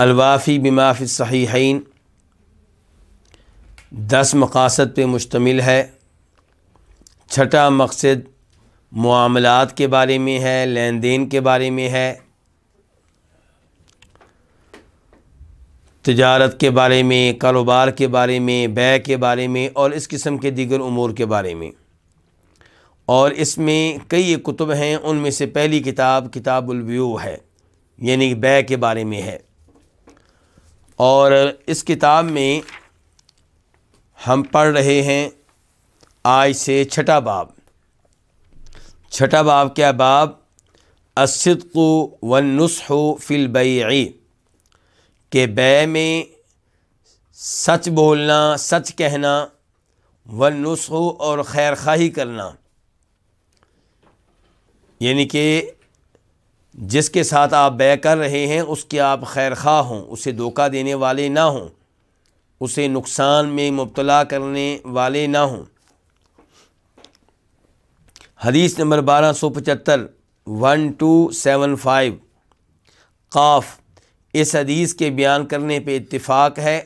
अलवाफ़ी बिमाफ़ सहीहैन दस मकासद पर मुश्तमिल है छठा मकसद मामलात के बारे में है लेन देन के बारे में है तजारत के बारे में कारोबार के बारे में बै के बारे में और इस किस्म के दीगर उमूर के बारे में और इसमें कई कुतुब हैं उनमें से पहली किताब किताबुलव्यू है यानी बै के बारे में है और इस किताब में हम पढ़ रहे हैं आज से छठा बाब छठा बाब क्या बाब असदको व नुस्हो फ़िलबई के बै में सच बोलना सच कहना व नुस्हो और खैर खाही करना यानी कि जिसके साथ आप बै कर रहे हैं उसके आप खैर खा हों उसे धोखा देने वाले ना हों उसे नुकसान में मुबतला करने वाले ना हों हदीस नंबर बारह सौ पचहत्तर वन टू सेवन फाइव काफ इस हदीस के बयान करने पे इत्तेफाक है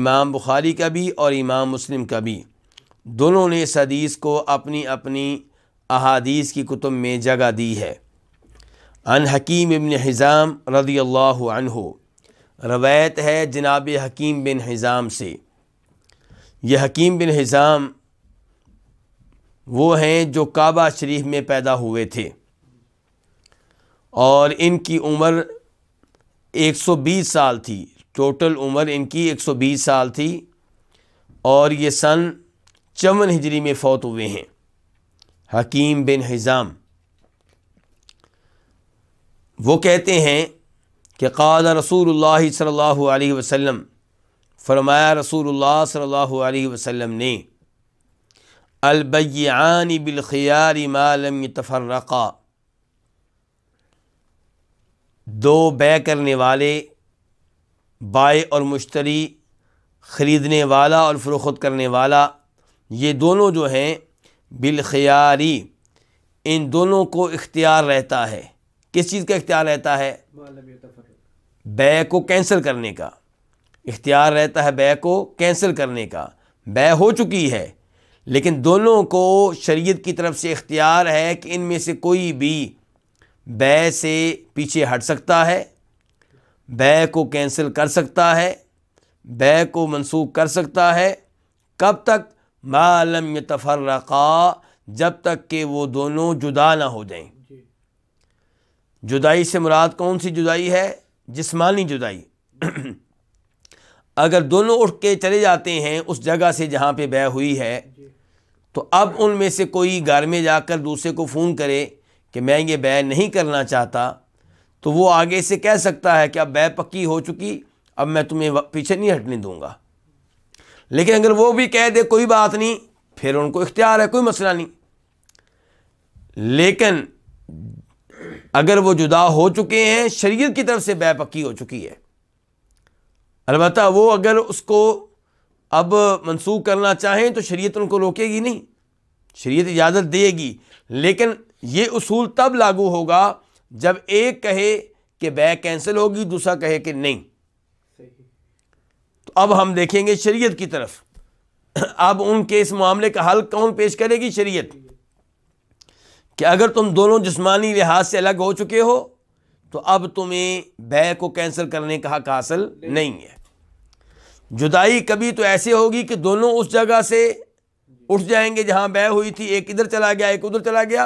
इमाम बुखारी का भी और इमाम मुस्लिम का भी दोनों ने इस हदीस को अपनी अपनी अहादीस की कुतुब में जगह दी है अन हकीम इबन हज़ाम रदी अल्लाह रवायत है जनाब हकीम बिन हज़ाम से यह हकीम बिन हज़ाम वो हैं जो काबा शरीफ में पैदा हुए थे और इनकी उम्र 120 साल थी टोटल उम्र इनकी 120 साल थी और ये सन चमन हिजरी में फ़ौत हुए हैं हकीम बिन हज़ाम वो कहते हैं कि क़ाद रसूल सल्ला वसम फरमाया रसूल सल्ला वसम ने अलबयान बिलखियार मालम तफरक़ा दो बै करने वाले बाय और मुश्तरी ख़रीदने वाला और फ़रोख्त करने वाला ये दोनों जो हैं बिलखियारी इन दोनों को इख्तियार रहता है किस चीज़ का इख्तियार रहता है बै को कैंसिल करने का इख्तियार रहता है बै को कैंसिल करने का बै हो चुकी है लेकिन दोनों को शरीयत की तरफ से इख्तियार है कि इनमें से कोई भी बै से पीछे हट सकता है बै को कैंसिल कर सकता है बै को मनसूख कर सकता है कब तक मालम रखा जब तक कि वो दोनों जुदा ना हो जाएं जुदाई से मुराद कौन सी जुदाई है जिस्मानी जुदाई अगर दोनों उठ के चले जाते हैं उस जगह से जहाँ पे बह हुई है तो अब उनमें से कोई घर में जाकर दूसरे को फ़ोन करे कि मैं ये बह नहीं करना चाहता तो वो आगे से कह सकता है कि अब बह पक्की हो चुकी अब मैं तुम्हें पीछे नहीं हटने दूँगा लेकिन अगर वो भी कह दे कोई बात नहीं फिर उनको इख्तियार है कोई मसला नहीं लेकिन अगर वो जुदा हो चुके हैं शरीयत की तरफ से बै पक्की हो चुकी है अलबत् वो अगर उसको अब मनसूख करना चाहें तो शरीयत उनको रोकेगी नहीं शरीयत इजाज़त देगी लेकिन ये उसूल तब लागू होगा जब एक कहे कि बै कैंसिल होगी दूसरा कहे कि नहीं तो अब हम देखेंगे शरीयत की तरफ अब उनके इस मामले का हल कौन पेश करेगी शरीयत कि अगर तुम दोनों जिस्मानी लिहाज से अलग हो चुके हो तो अब तुम्हें बै को कैंसिल करने का हक हासिल नहीं है जुदाई कभी तो ऐसे होगी कि दोनों उस जगह से उठ जाएंगे जहां बै हुई थी एक इधर चला गया एक उधर चला गया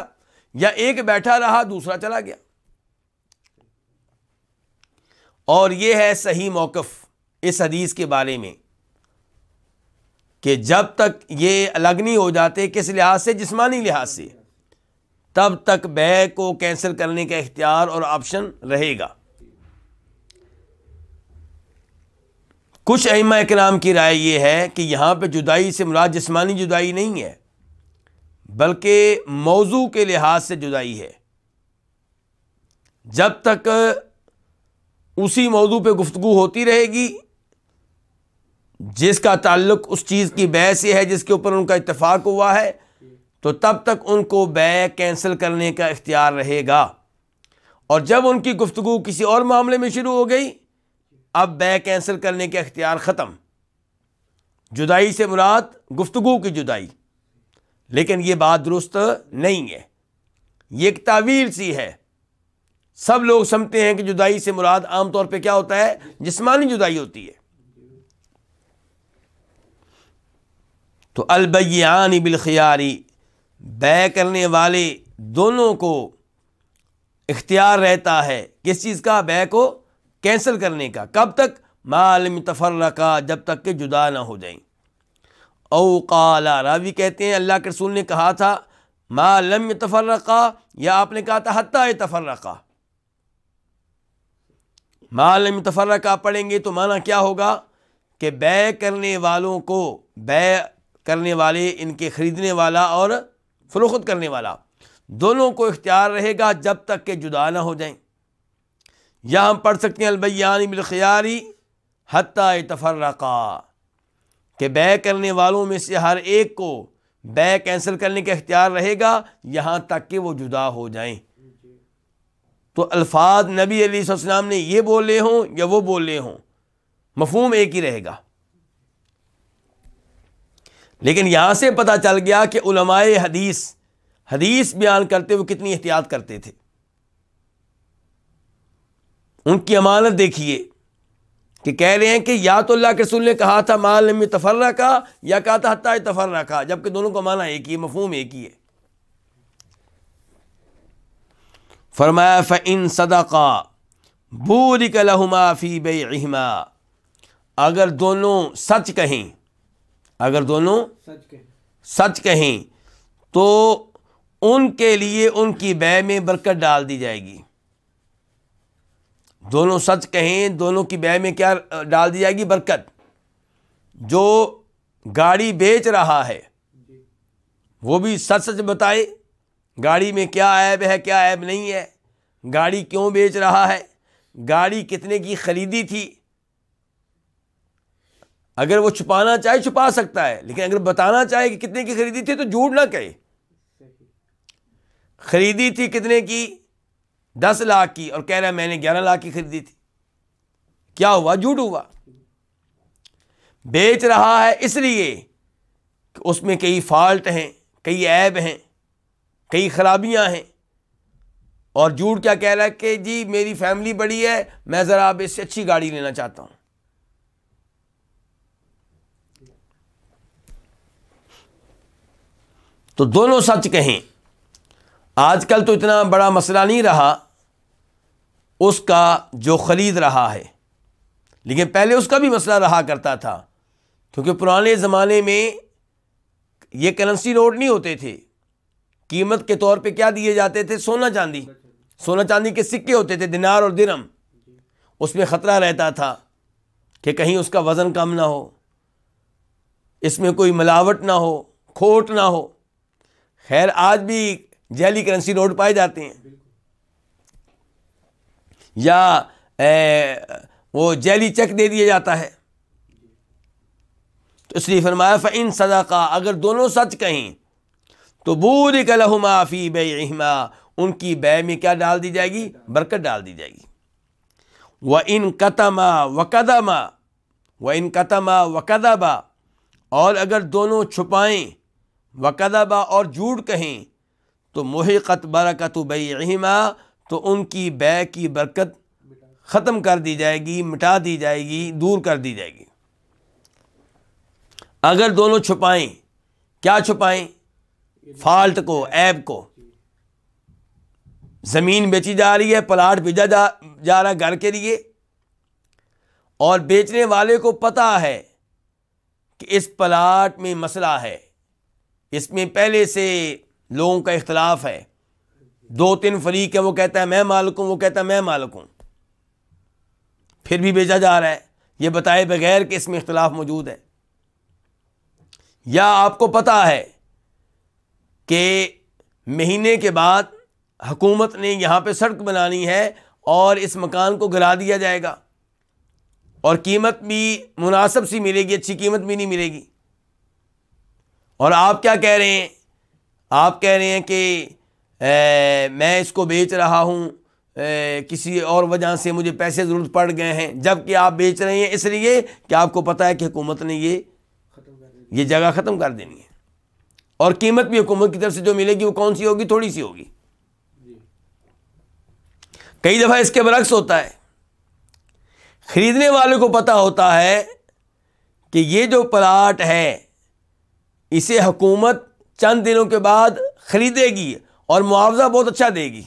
या एक बैठा रहा दूसरा चला गया और यह है सही मौकफ इस हदीस के बारे में कि जब तक ये अलग नहीं हो जाते किस लिहाज से जिस्मानी लिहाज से तब तक बै को कैंसिल करने का इख्तियार और ऑप्शन रहेगा कुछ अहमा कराम की राय यह है कि यहाँ पर जुदाई से मुराद जिसमानी जुदाई नहीं है बल्कि मौजू के लिहाज से जुदाई है जब तक उसी मौजू पे गुफ्तु होती रहेगी जिसका ताल्लुक उस चीज़ की बह से है जिसके ऊपर उनका इतफ़ाक़ हुआ है तो तब तक उनको बै कैंसिल करने का इख्तियार रहेगा और जब उनकी गुफ्तु किसी और मामले में शुरू हो गई अब बै कैंसिल करने का इख्तियार ख़त्म जुदाई से मुराद गुफ्तु की जुदाई लेकिन ये बात दुरुस्त नहीं है ये एक तावीर सी है सब लोग समझते हैं कि जुदाई से मुराद आमतौर पर क्या होता है जिसमानी जुदाई होती है तो अलबयानी बिलखियारी बै करने वाले दोनों को इख्तियार रहता है किस चीज़ का बै को कैंसिल करने का कब तक मालम रखा जब तक के जुदा ना हो जाए ओ काला रावी कहते हैं अल्लाह के रसूल ने कहा था मालम रखा या आपने कहा था तफर हती तफर्रका मालम रखा पढ़ेंगे तो माना क्या होगा कि बै करने वालों को बै करने वाले इनके ख़रीदने वाला और फरोख्त करने वाला दोनों को इख्तियार रहेगा जब तक के जुदा ना हो जाए या हम पढ़ सकते हैं अलबैयानी बिलखियारी हती तफर्रका कि बै करने वालों में से हर एक को बै कैंसिल करने का इख्तियार रहेगा यहाँ तक कि वो जुदा हो जाए तो अल्फाज नबी अलीसम ने ये बोले हों या वो बोले हों मफहम एक ही रहेगा लेकिन यहाँ से पता चल गया कि उलमाए हदीस हदीस बयान करते हुए कितनी एहतियात करते थे उनकी अमानत देखिए कि कह रहे हैं कि या तो अल्लाह के रसूल ने कहा था माल में तफर रखा या कहा था हत्या तफर्रा रखा जबकि दोनों को माना एक ही है मफहम एक ही है फरमाया फ़िन सदाका बूरिक लहुमा फ़ी बेमा अगर दोनों सच कहें अगर दोनों सच के सच कहें तो उनके लिए उनकी बह में बरकत डाल दी जाएगी दोनों सच कहें दोनों की बह में क्या डाल दी जाएगी बरकत जो गाड़ी बेच रहा है वो भी सच सच बताए गाड़ी में क्या ऐब है क्या ऐब नहीं है गाड़ी क्यों बेच रहा है गाड़ी कितने की ख़रीदी थी अगर वो छुपाना चाहे छुपा सकता है लेकिन अगर बताना चाहे कि कितने की खरीदी थी तो झूठ ना कहे खरीदी थी कितने की दस लाख की और कह रहा है मैंने ग्यारह लाख की खरीदी थी क्या हुआ झूठ हुआ बेच रहा है इसलिए कि उसमें कई फॉल्ट हैं कई ऐब हैं कई खराबियां हैं और झूठ क्या कह रहा है कि जी मेरी फैमिली बड़ी है मैं ज़रा अब इससे अच्छी गाड़ी लेना चाहता हूँ तो दोनों सच कहें आजकल तो इतना बड़ा मसला नहीं रहा उसका जो ख़रीद रहा है लेकिन पहले उसका भी मसला रहा करता था क्योंकि पुराने ज़माने में ये करेंसी नोट नहीं होते थे कीमत के तौर पे क्या दिए जाते थे सोना चांदी सोना चांदी के सिक्के होते थे दिनार और दिरम उसमें ख़तरा रहता था कि कहीं उसका वज़न कम ना हो इसमें कोई मिलावट ना हो खोट ना हो खैर आज भी जैली करेंसी नोट पाए जाते हैं या ए, वो जैली चेक दे दिया जाता है तो इसलिए फरमाया फ़ैन का अगर दोनों सच कहें तो बूरी कलहुमा फ़ी बेमा उनकी बे में क्या डाल दी जाएगी बरकत डाल दी जाएगी व इन कतमा वकदमा व इन कतमा वकदबा और अगर दोनों छुपाएं वकदबा और झूठ कहें तो मोहकत बरकत बीमा तो उनकी बै की बरकत ख़त्म कर दी जाएगी मिटा दी जाएगी दूर कर दी जाएगी अगर दोनों छुपाएं क्या छुपाएं फाल्ट को ऐब को ज़मीन बेची जा रही है प्लाट भेजा जा जा रहा है घर के लिए और बेचने वाले को पता है कि इस प्लाट में मसला है इसमें पहले से लोगों का इख्तलाफ है दो तीन फरीक है वो कहता है मैं मालिक हूँ वो कहता है मैं मालिक हूँ फिर भी भेजा जा रहा है ये बताए बगैर कि इसमें इख्तलाफ मौजूद है या आपको पता है कि महीने के बाद हुकूमत ने यहाँ पर सड़क बनानी है और इस मकान को गिरा दिया जाएगा और कीमत भी मुनासिब सी मिलेगी अच्छी कीमत भी नहीं मिलेगी और आप क्या कह रहे हैं आप कह रहे हैं कि ए, मैं इसको बेच रहा हूँ किसी और वजह से मुझे पैसे ज़रूरत पड़ गए हैं जबकि आप बेच रहे हैं इसलिए कि आपको पता है कि हुकूमत ने ये ये जगह ख़त्म कर देनी है और कीमत भी हुकूमत की तरफ से जो मिलेगी वो कौन सी होगी थोड़ी सी होगी कई दफ़ा इसके बरक्स होता है ख़रीदने वाले को पता होता है कि ये जो प्लाट है इसे हुकूमत चंद दिनों के बाद ख़रीदेगी और मुआवजा बहुत अच्छा देगी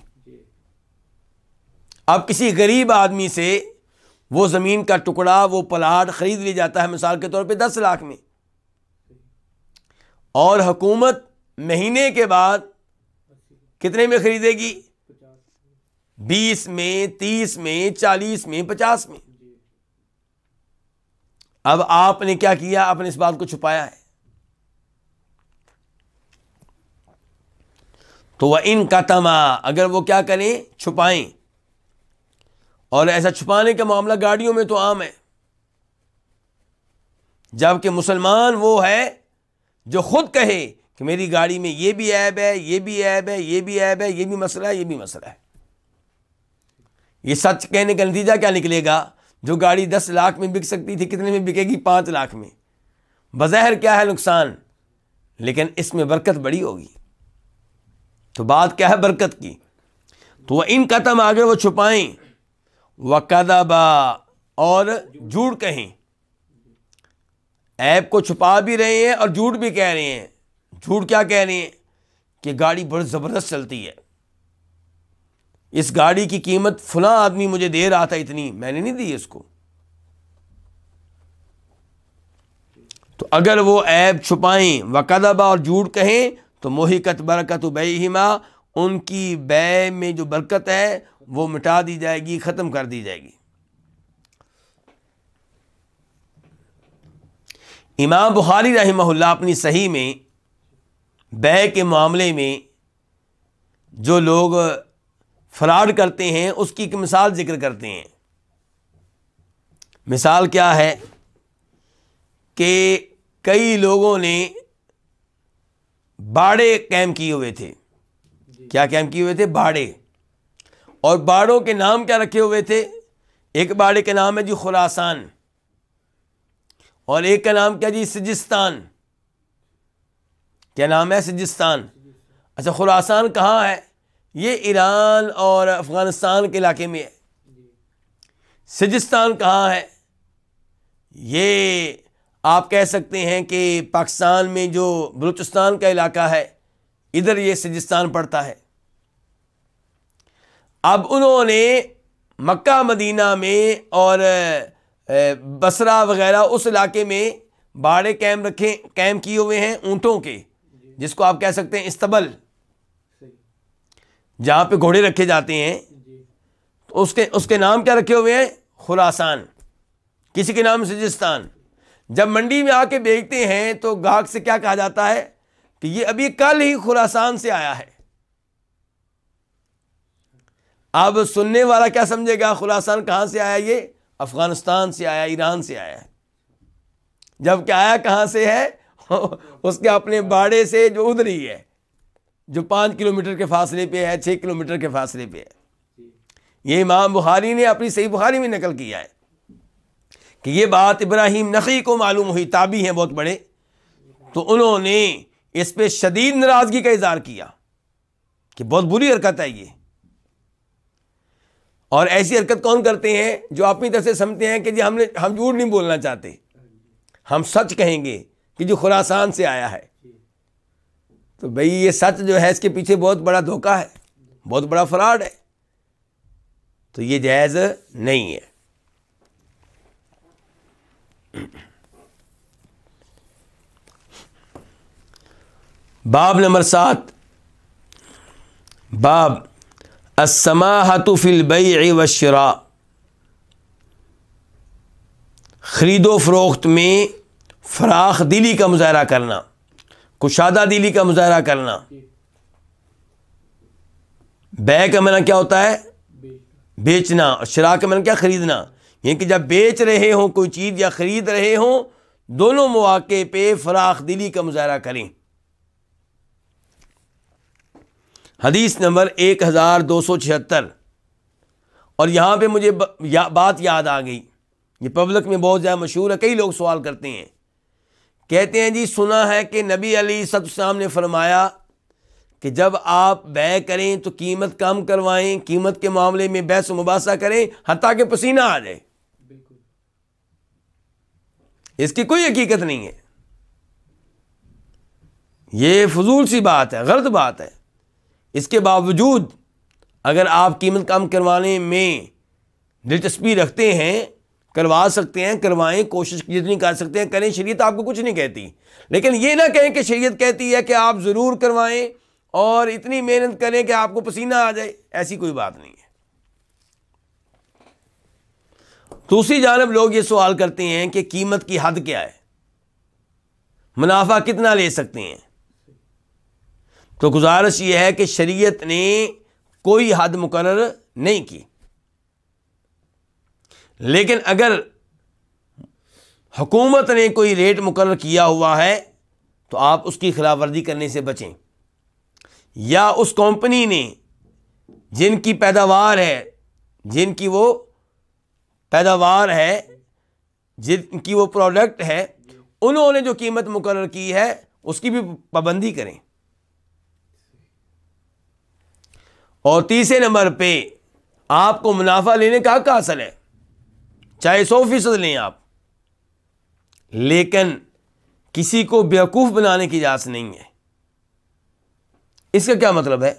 अब किसी गरीब आदमी से वो ज़मीन का टुकड़ा वो प्लाट ख़रीद लिया जाता है मिसाल के तौर पे दस लाख में और हुकूमत महीने के बाद कितने में ख़रीदेगी बीस में तीस में चालीस में पचास में अब आपने क्या किया आपने इस बात को छुपाया है तो वह इन कतमा अगर वो क्या करें छुपाएं और ऐसा छुपाने का मामला गाड़ियों में तो आम है जबकि मुसलमान वो है जो खुद कहे कि मेरी गाड़ी में ये भी ऐब है ये भी ऐब है ये भी ऐब है ये भी मसला है ये भी मसला है ये सच कहने का नतीजा क्या निकलेगा जो गाड़ी दस लाख में बिक सकती थी कितने में बिकेगी पाँच लाख में बज़ाहिर क्या है नुकसान लेकिन इसमें बरकत बड़ी होगी तो बात क्या है बरकत की तो वह इन कदम आगे वो छुपाएं व कदबा और झूठ कहें ऐप को छुपा भी रहे हैं और झूठ भी कह रहे हैं झूठ क्या कह रहे हैं कि गाड़ी बड़ी ज़बरदस्त चलती है इस गाड़ी की कीमत फुला आदमी मुझे दे रहा था इतनी मैंने नहीं दी इसको तो अगर वो ऐप छुपाएं वकदबा और झूठ कहें तो मोहिकत बरकत बैहिमा उनकी बै में जो बरकत है वो मिटा दी जाएगी ख़त्म कर दी जाएगी इमाम बुखारी रही अपनी सही में बै के मामले में जो लोग फ्रॉड करते हैं उसकी एक मिसाल जिक्र करते हैं मिसाल क्या है कि कई लोगों ने बाड़े कैम किए हुए थे क्या कैम किए हुए थे बाड़े और बाड़ों के नाम क्या रखे हुए थे एक बाड़े का नाम है जी खुरासान और एक का नाम क्या जी सिजिस्तान क्या नाम है सिजिस्तान अच्छा खुरासान कहाँ है ये ईरान और अफ़गानिस्तान के इलाके में है सिजिस्तान कहाँ है ये आप कह सकते हैं कि पाकिस्तान में जो बलूचिस्तान का इलाका है इधर ये सजिस्तान पड़ता है अब उन्होंने मक्का मदीना में और बसरा वगैरह उस इलाके में बाड़े कैम रखे कैम किए हुए हैं ऊँटों के जिसको आप कह सकते हैं इस्तबल जहाँ पे घोड़े रखे जाते हैं तो उसके उसके नाम क्या रखे हुए हैं खुरासान किसी के नाम सजिस्तान जब मंडी में आके बेचते हैं तो गाहक से क्या कहा जाता है कि ये अभी कल ही खुरासान से आया है अब सुनने वाला क्या समझेगा खुरासान कहां से आया ये अफ़गानिस्तान से आया ईरान से आया जबकि आया कहां से है उसके अपने बाड़े से जो उधरी है जो पांच किलोमीटर के फासले पे है छह किलोमीटर के फासले पे है ये इमाम बुखारी ने अपनी सही बुखारी में नकल किया है कि ये बात इब्राहिम नकी को मालूम हुई ताबी हैं बहुत बड़े तो उन्होंने इस पर शदीद नाराज़गी का इजहार किया कि बहुत बुरी हरकत है ये और ऐसी हरकत कौन करते हैं जो अपनी तरफ से समझते हैं कि जी हमने हम झूठ नहीं बोलना चाहते हम सच कहेंगे कि जो खुरासान से आया है तो भाई ये सच जो है इसके पीछे बहुत बड़ा धोखा है बहुत बड़ा फ्रॉड है तो ये जायज़ नहीं है बाब नंबर सात बाब असमाहतुफिलबई व शरा ख़रीदो फरोख्त में फराख दिली का मुजाहरा करना कुशादा दिली का मुजाहरा करना बै का मना क्या होता है बेचना और शरा का मना क्या ख़रीदना यानी कि जब बेच रहे हों कोई चीज़ या ख़रीद रहे हों दोनों मौक़े पर फराख दिली का मुजाहरा करें हदीस नंबर एक हज़ार दो सौ छिहत्तर और यहाँ पर मुझे बात याद आ गई ये पब्लिक में बहुत ज़्यादा मशहूर है कई लोग सवाल करते हैं कहते हैं जी सुना है कि नबी अली सतम ने फरमाया कि जब आप बै करें तो कीमत कम करवाएं कीमत के मामले में बहस मुबासा करें हती के पसीना आ जाए इसकी कोई हकीकत नहीं है ये फजूल सी बात है गलत बात है इसके बावजूद अगर आप कीमत कम करवाने में दिलचस्पी रखते हैं करवा सकते हैं करवाएं कोशिश जितनी कर सकते हैं करें शरीयत आपको कुछ नहीं कहती लेकिन ये ना कहें कि शरीयत कहती है कि आप ज़रूर करवाएं और इतनी मेहनत करें कि आपको पसीना आ जाए ऐसी कोई बात नहीं दूसरी जानब लोग ये सवाल करते हैं कि कीमत की हद क्या है मुनाफा कितना ले सकते हैं तो गुजारिश यह है कि शरीयत ने कोई हद मुकर नहीं की लेकिन अगर हुकूमत ने कोई रेट मुकर किया हुआ है तो आप उसकी खिलाफवर्जी करने से बचें या उस कंपनी ने जिनकी पैदावार है जिनकी वो पैदावार है जिनकी वो प्रोडक्ट है उन्होंने जो कीमत मुकर की है उसकी भी पाबंदी करें और तीसरे नंबर पे आपको मुनाफा लेने का हक हासिल है चाहे सौ फीसद लें आप लेकिन किसी को बेवकूफ़ बनाने की इजाज़त नहीं है इसका क्या मतलब है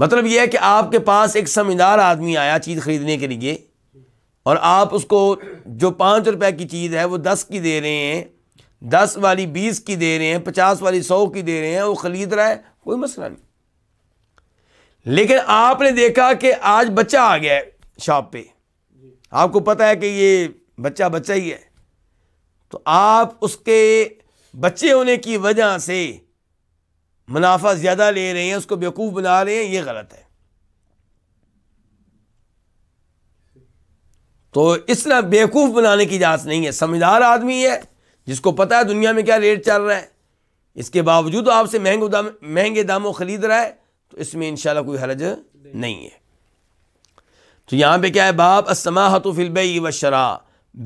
मतलब यह है कि आपके पास एक समझदार आदमी आया चीज़ ख़रीदने के लिए और आप उसको जो पाँच रुपए की चीज़ है वो दस की दे रहे हैं दस वाली बीस की दे रहे हैं पचास वाली सौ की दे रहे हैं वो ख़रीद रहा है कोई मसला नहीं लेकिन आपने देखा कि आज बच्चा आ गया है शॉप पे आपको पता है कि ये बच्चा बच्चा ही है तो आप उसके बच्चे होने की वजह से मुनाफा ज़्यादा ले रहे हैं उसको बेवकूफ़ बना रहे हैं ये गलत है तो इस तरह बेवकूफ़ बनाने की इजाज़त नहीं है समझदार आदमी है जिसको पता है दुनिया में क्या रेट चल रहा है इसके बावजूद आपसे महंगे दाम महंगे दामों ख़रीद रहा है तो इसमें इन कोई हरज नहीं है तो यहाँ पे क्या है बाप असमाहत फिलबई व शरा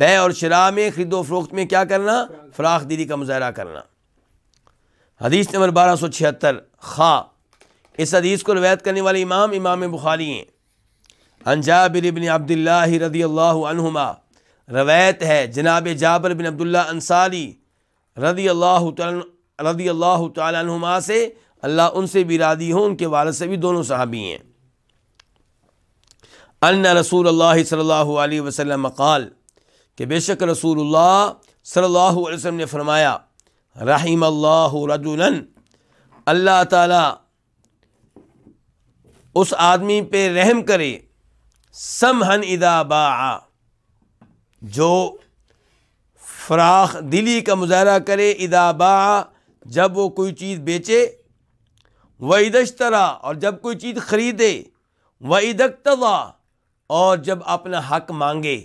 बे और शरा में खरीद फरोख्त में क्या करना फराख दीदी का मुजाहरा करना हदीस नंबर बारह सौ छिहत्तर खा इस हदीस को रवायत करने वाले इमाम इमाम बुखारी हैं अन बिन अब्दुल्ला रदी अल्लाहुमा रवैत है जनाब जाबर बिन अब्दुल्ला अंसारी रदी अल्लाह रदी अल्लाह तुम से अल्लाह उनसे भी रादी हों उनके वालद से भी दोनों सहाबी हैं अन रसूल अल्लाह सल्लल्लाहु अलैहि वसल्लम कल कि बेशक रसूलुल्लाह सल्लल्लाहु अलैहि वसल्लम ने फरमाया रहीम अल्लाह रजुलन अल्लाह ताला उस आदमी पे रहम करे समहन इदा बा जो फ्राख दिली का मुजाहरा करे इदा बा जब वो कोई चीज़ बेचे व इदशतरा और जब कोई चीज़ ख़रीदे व इदकतवा और जब अपना हक मांगे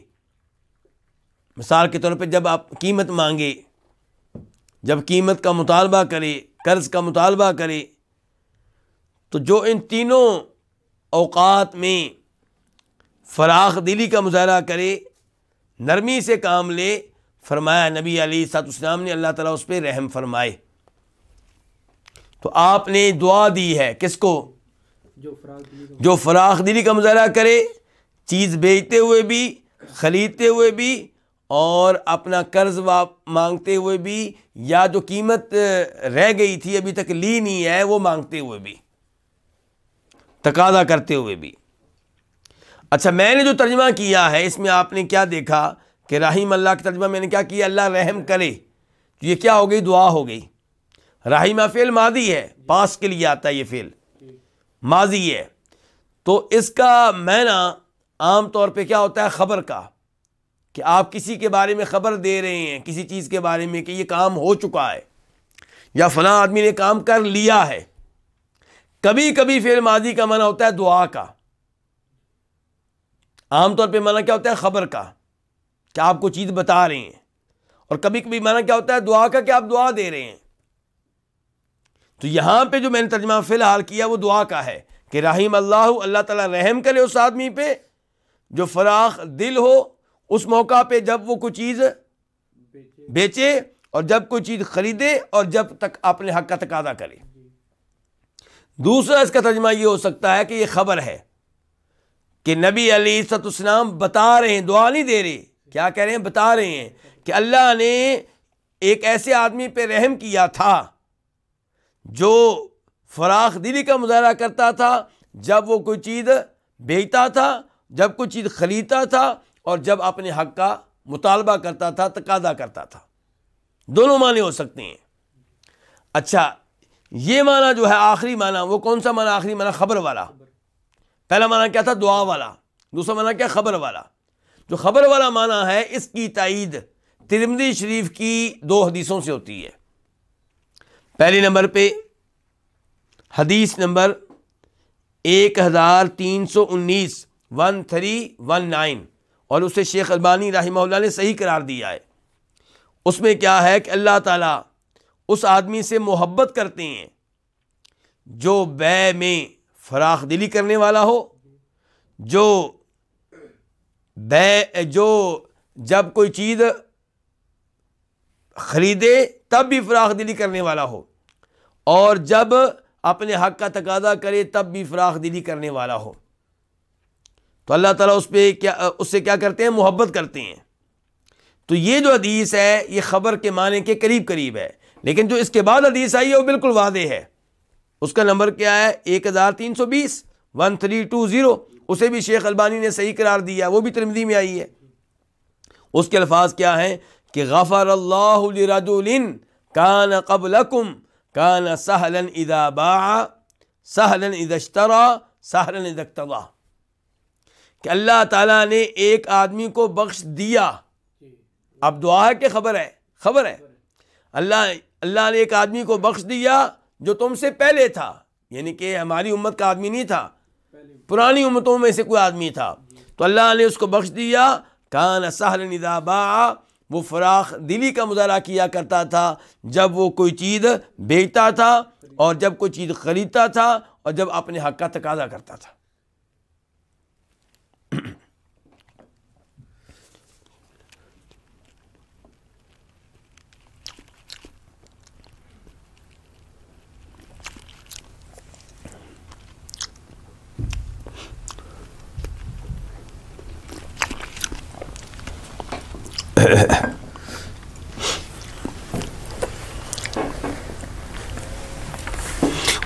मिसाल के तौर पर जब आप कीमत मांगे जब कीमत का मुतालबा करे कर्ज़ का मुतालबा करे तो जो इन तीनों अवकात में फराख दिली का मुजाहरा करे नरमी से काम ले फरमाया नबी अली उसम ने अल्लाह ताली उस पर रहम फरमाए तो आपने दुआ दी है किस को जो फराख दिली जो फराख दिली का मुजाहरा करे चीज़ बेचते हुए भी ख़रीदते हुए भी और अपना कर्ज वाप मांगते हुए भी या जो कीमत रह गई थी अभी तक ली नहीं है वो मांगते हुए भी तकादा करते हुए भी अच्छा मैंने जो तर्जमा किया है इसमें आपने क्या देखा कि राहिम अल्लाह का तर्जमा मैंने क्या किया अल्लाह रहम करे तो ये क्या हो गई दुआ हो गई राहिमा फ़ेल माजी है पास के लिए आता है ये फ़ेल माजी है तो इसका मैना आम तौर पे क्या होता है ख़बर का कि आप किसी के बारे में ख़बर दे रहे हैं किसी चीज़ के बारे में कि ये काम हो चुका है या फला आदमी ने काम कर लिया है कभी कभी फेल माजी का मना होता है दुआ का आमतौर पर माना क्या होता है ख़बर का कि आपको चीज़ बता रहे हैं और कभी कभी माना क्या होता है दुआ का कि आप दुआ दे रहे हैं तो यहाँ पे जो मैंने तर्जमा फ़िलहाल किया वो दुआ का है कि राहिम अल्लाह अल्लाह ताला रहम करे उस आदमी पे जो फराख दिल हो उस मौका पे जब वो कोई चीज़ बेचे और जब कोई चीज़ ख़रीदे और जब तक अपने हक का तकादा करे दूसरा इसका तर्जमा ये हो सकता है कि ये ख़बर है कि नबी अली सतुसनाम बता रहे हैं दुआ नहीं दे रहे क्या कह रहे हैं बता रहे हैं कि अल्लाह ने एक ऐसे आदमी पर रहम किया था जो फराख दिली का मुजाहरा करता था जब वो कोई चीज़ बेचता था जब कोई चीज़ ख़रीदता था और जब अपने हक का मुतालबा करता था तकादा करता था दोनों माने हो सकते हैं अच्छा ये माना जो है आखिरी माना वो कौन सा माना आखिरी माना खबर वाला पहला माना क्या था दुआ वाला दूसरा माना क्या खबर वाला जो खबर वाला माना है इसकी तइद तिरमदी शरीफ की दो हदीसों से होती है पहले नंबर पे हदीस नंबर एक हज़ार तीन सौ उन्नीस वन थ्री वन नाइन और उसे शेख अलबानी राहिमल्ला ने सही करार दिया है उसमें क्या है कि अल्लाह ताला उस आदमी से मोहब्बत करते हैं जो बै में फराख दिली करने वाला हो जो बै जो जब कोई चीज़ ख़रीदे तब भी फराख दिली करने वाला हो और जब अपने हक़ का तकादा करे तब भी फराख दिली करने वाला हो तो अल्लाह ताला उस पर क्या उससे क्या करते हैं मोहब्बत करते हैं तो ये जो हदीस है ये ख़बर के माने के करीब करीब है लेकिन जो इसके बाद हदीस आई है वो बिल्कुल वादे है उसका नंबर क्या है एक हज़ार तीन सौ बीस वन थ्री टू ज़ीरो उसे भी शेख अलबानी ने सही करार दिया वो भी तिरमदी में आई है उसके अल्फाज क्या हैं कि गफ़र अल्लाजुलिन कान कबलकुम कान सहलन इदा बा सहलन इदश्तरा सहलन इदक्तवा कि अल्लाह ताला ने एक आदमी को बख्श दिया अब दुआ है कि खबर है खबर है अल्लाह अल्लाह ने एक आदमी को बख्श दिया जो तुमसे पहले था यानी कि हमारी उम्मत का आदमी नहीं था पुरानी उम्मतों में से कोई आदमी था तो अल्लाह ने उसको बख्श दिया कान सहल निदाबा वो फराख दिली का मुजारा किया करता था जब वो कोई चीज़ बेचता था और जब कोई चीज़ ख़रीदता था और जब अपने हक का तकाजा करता था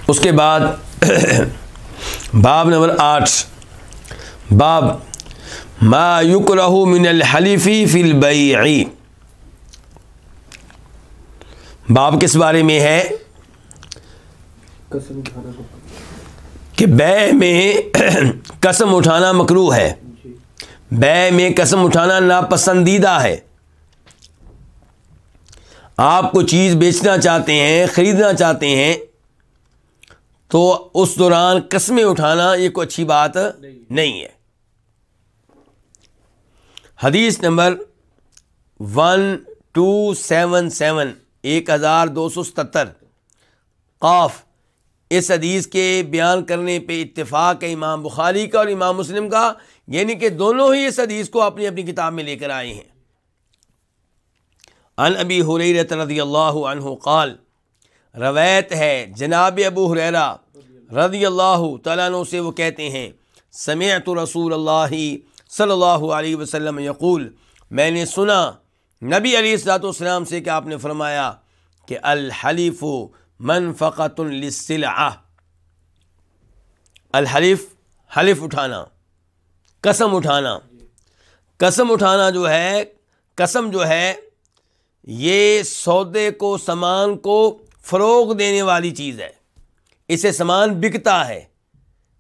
उसके बाद बाब नंबर आठ बाब मायुक रहू मिनल हलीफ़ी फिल बई बाब किस बारे में है तो कि बै में कसम उठाना मकरू है बै में कसम उठाना नापसंदीदा है आपको चीज़ बेचना चाहते हैं ख़रीदना चाहते हैं तो उस दौरान कस्में उठाना ये कोई अच्छी बात नहीं है हदीस नंबर वन टू सेवन सेवन एक हज़ार दो सौ सतर काफ इस हदीस के बयान करने पे इतफ़ाक़ है इमाम बुखारी का और इमाम मुस्लिम का यानी कि दोनों ही इस हदीस को अपनी अपनी किताब में लेकर आए हैं अन अबी हुरैरत रदी अल्लाह क़ाल रवैत है जनाब अबू हुररा रदी अल्लाह तु से वो कहते हैं समेत रसूल अल्लाह सल्ला वसम यकूल मैंने सुना नबी अलीसलाम से कि आपने फरमाया कि अलहलीफ़ मनफ़तुलसिला अलहलीफ हलिफ उठाना कसम उठाना कसम उठाना जो है कसम जो है ये सौदे को सामान को फ़रोग देने वाली चीज़ है इसे सामान बिकता है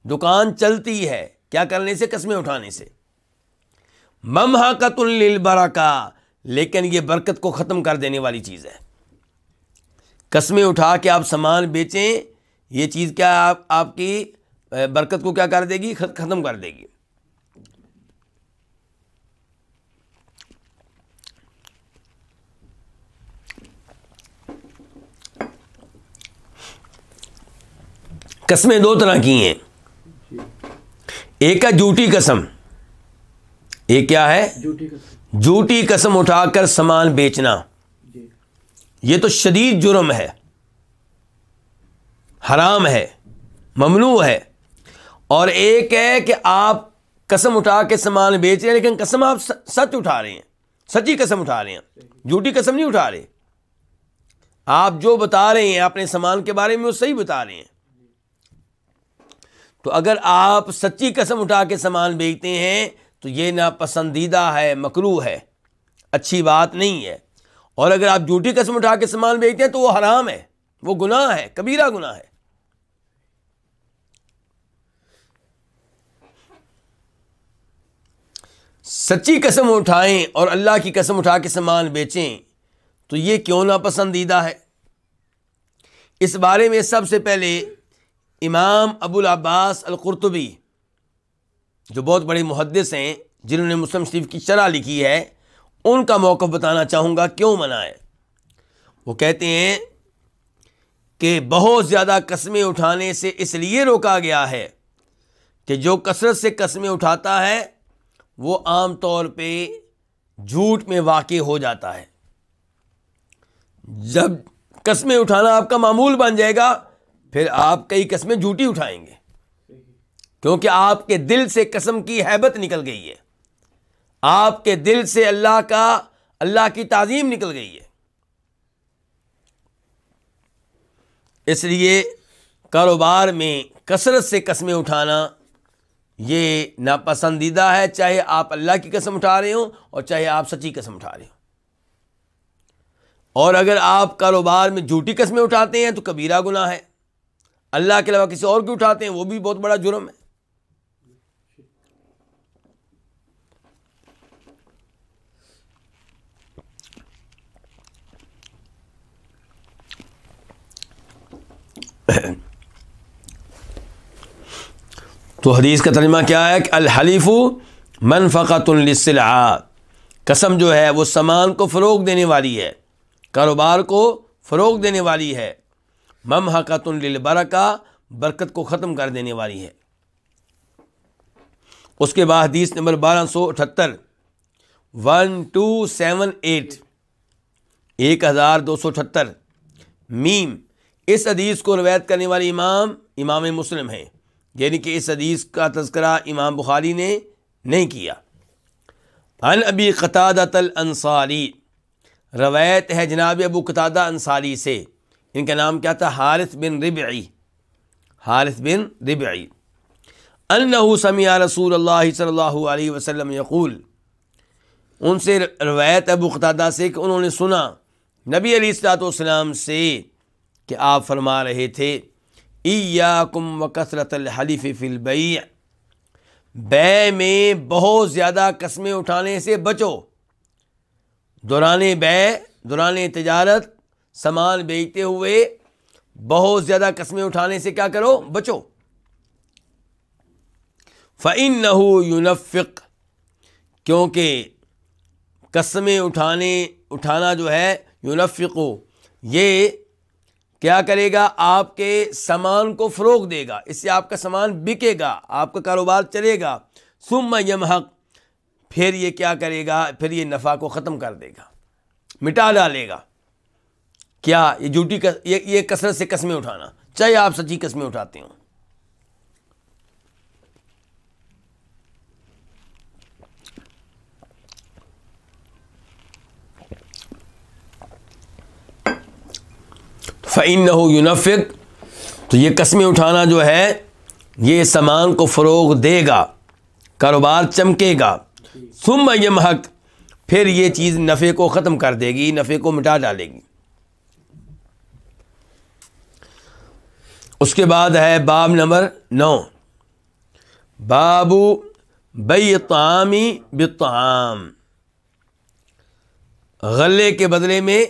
दुकान चलती है क्या करने से कस्में उठाने से का लेकिन ये बरकत को ख़त्म कर देने वाली चीज़ है कस्में उठा के आप सामान बेचें ये चीज़ क्या आप आपकी बरकत को क्या कर देगी ख़त्म कर देगी कस्में दो तरह की हैं एक है झूठी कसम एक क्या है झूठी कसम उठाकर सामान बेचना ये तो शदीद जुर्म है हराम है ममनू है और एक है कि आप कसम उठा के सामान बेच रहे हैं लेकिन कसम आप सच उठा रहे हैं सच्ची कसम उठा रहे हैं झूठी कसम नहीं उठा रहे आप जो बता रहे हैं अपने सामान के बारे में वो सही बता रहे हैं तो अगर आप सच्ची कसम उठा के सामान बेचते हैं तो ये नापसंदीदा है मकरू है अच्छी बात नहीं है और अगर आप झूठी कसम उठा के सामान बेचते हैं तो वो हराम है वो गुनाह है कबीरा गुनाह है सच्ची कसम उठाएं और अल्लाह की कसम उठा के सामान बेचें तो ये क्यों नापसंदीदा है इस बारे में सबसे पहले इमाम अबुल अब्बास अलकुरतबी जो बहुत बड़े मुहदस हैं जिन्होंने मुस्लिम शरीफ की शरह लिखी है उनका मौक़ बताना चाहूँगा क्यों मना है वो कहते हैं कि बहुत ज़्यादा कस्में उठाने से इसलिए रोका गया है कि जो कसरत से कस्में उठाता है वो आम तौर पर झूठ में वाक़ हो जाता है जब कस्में उठाना आपका मामूल बन जाएगा फिर आप कई कस्में झूठी उठाएंगे क्योंकि आपके दिल से कसम की हैबत निकल गई है आपके दिल से अल्लाह का अल्लाह की ताजीम निकल गई है इसलिए कारोबार में कसरत से कस्में उठाना ये नापसंदीदा है चाहे आप अल्लाह की कसम उठा रहे हो और चाहे आप सच्ची कसम उठा रहे हो और अगर आप कारोबार में झूठी कस्में उठाते हैं तो कबीरा गुना है अल्लाह के अलावा किसी और की उठाते हैं वो भी बहुत बड़ा जुर्म है तो हदीस का तर्जमा क्या है कि अलहलीफ़ु मनफ़तुलसिला कसम जो है वो सामान को फ़रोग देने वाली है कारोबार को फ़रोग देने वाली है मम हकातुलबरका बरकत को ख़त्म कर देने वाली है उसके बाद हदीस नंबर बारह सौ अठहत्तर वन टू सेवन एट एक हज़ार दो सौ अठहत्तर मीम इस हदीस को रवायत करने वाले इमाम इमाम मुस्लिम हैं यानी कि इस हदीस का तस्करा इमाम बुखारी ने नहीं किया अन अबी कतादतल अंसारी रवायत है जनाब अबू कतादा अंसारी से इनका नाम क्या था हारिस बिन रिबई हारिस बिन रिब अनहू समिया रसूल अल्लाह सल्लल्लाहु अलैहि वसल्लम यकूल उनसे रवायत अबू खतादा से कि उन्होंने सुना नबी अली सलाम से कि आप फरमा रहे थे ईयाकुम व कसरत हलीफ़ फ़िलबई बै में बहुत ज़्यादा कस्में उठाने से बचो दुरान बै दुरान तजारत सामान बेचते हुए बहुत ज़्यादा कस्में उठाने से क्या करो बचो फ़ैन नहू यूनफ़िक क्योंकि कस्में उठाने उठाना जो है यूनफ़िको ये क्या करेगा आपके सामान को फ़रोग देगा इससे आपका सामान बिकेगा आपका कारोबार चलेगा सुम यम हक फिर ये क्या करेगा फिर ये नफ़ा को ख़त्म कर देगा मिटा डालेगा क्या ये झूठी कस, ये ये कसरत से कस्में उठाना चाहे आप सच्ची कस्में उठाते हो फ़ैन न हो यूनफिक तो ये कस्में उठाना जो है ये सामान को फ़रोग देगा कारोबार चमकेगा सुम यम हक फिर ये चीज़ नफ़े को ख़त्म कर देगी नफ़े को मिटा डालेगी उसके बाद है बाब नंबर नौ बाबू बामी बाम गले के बदले में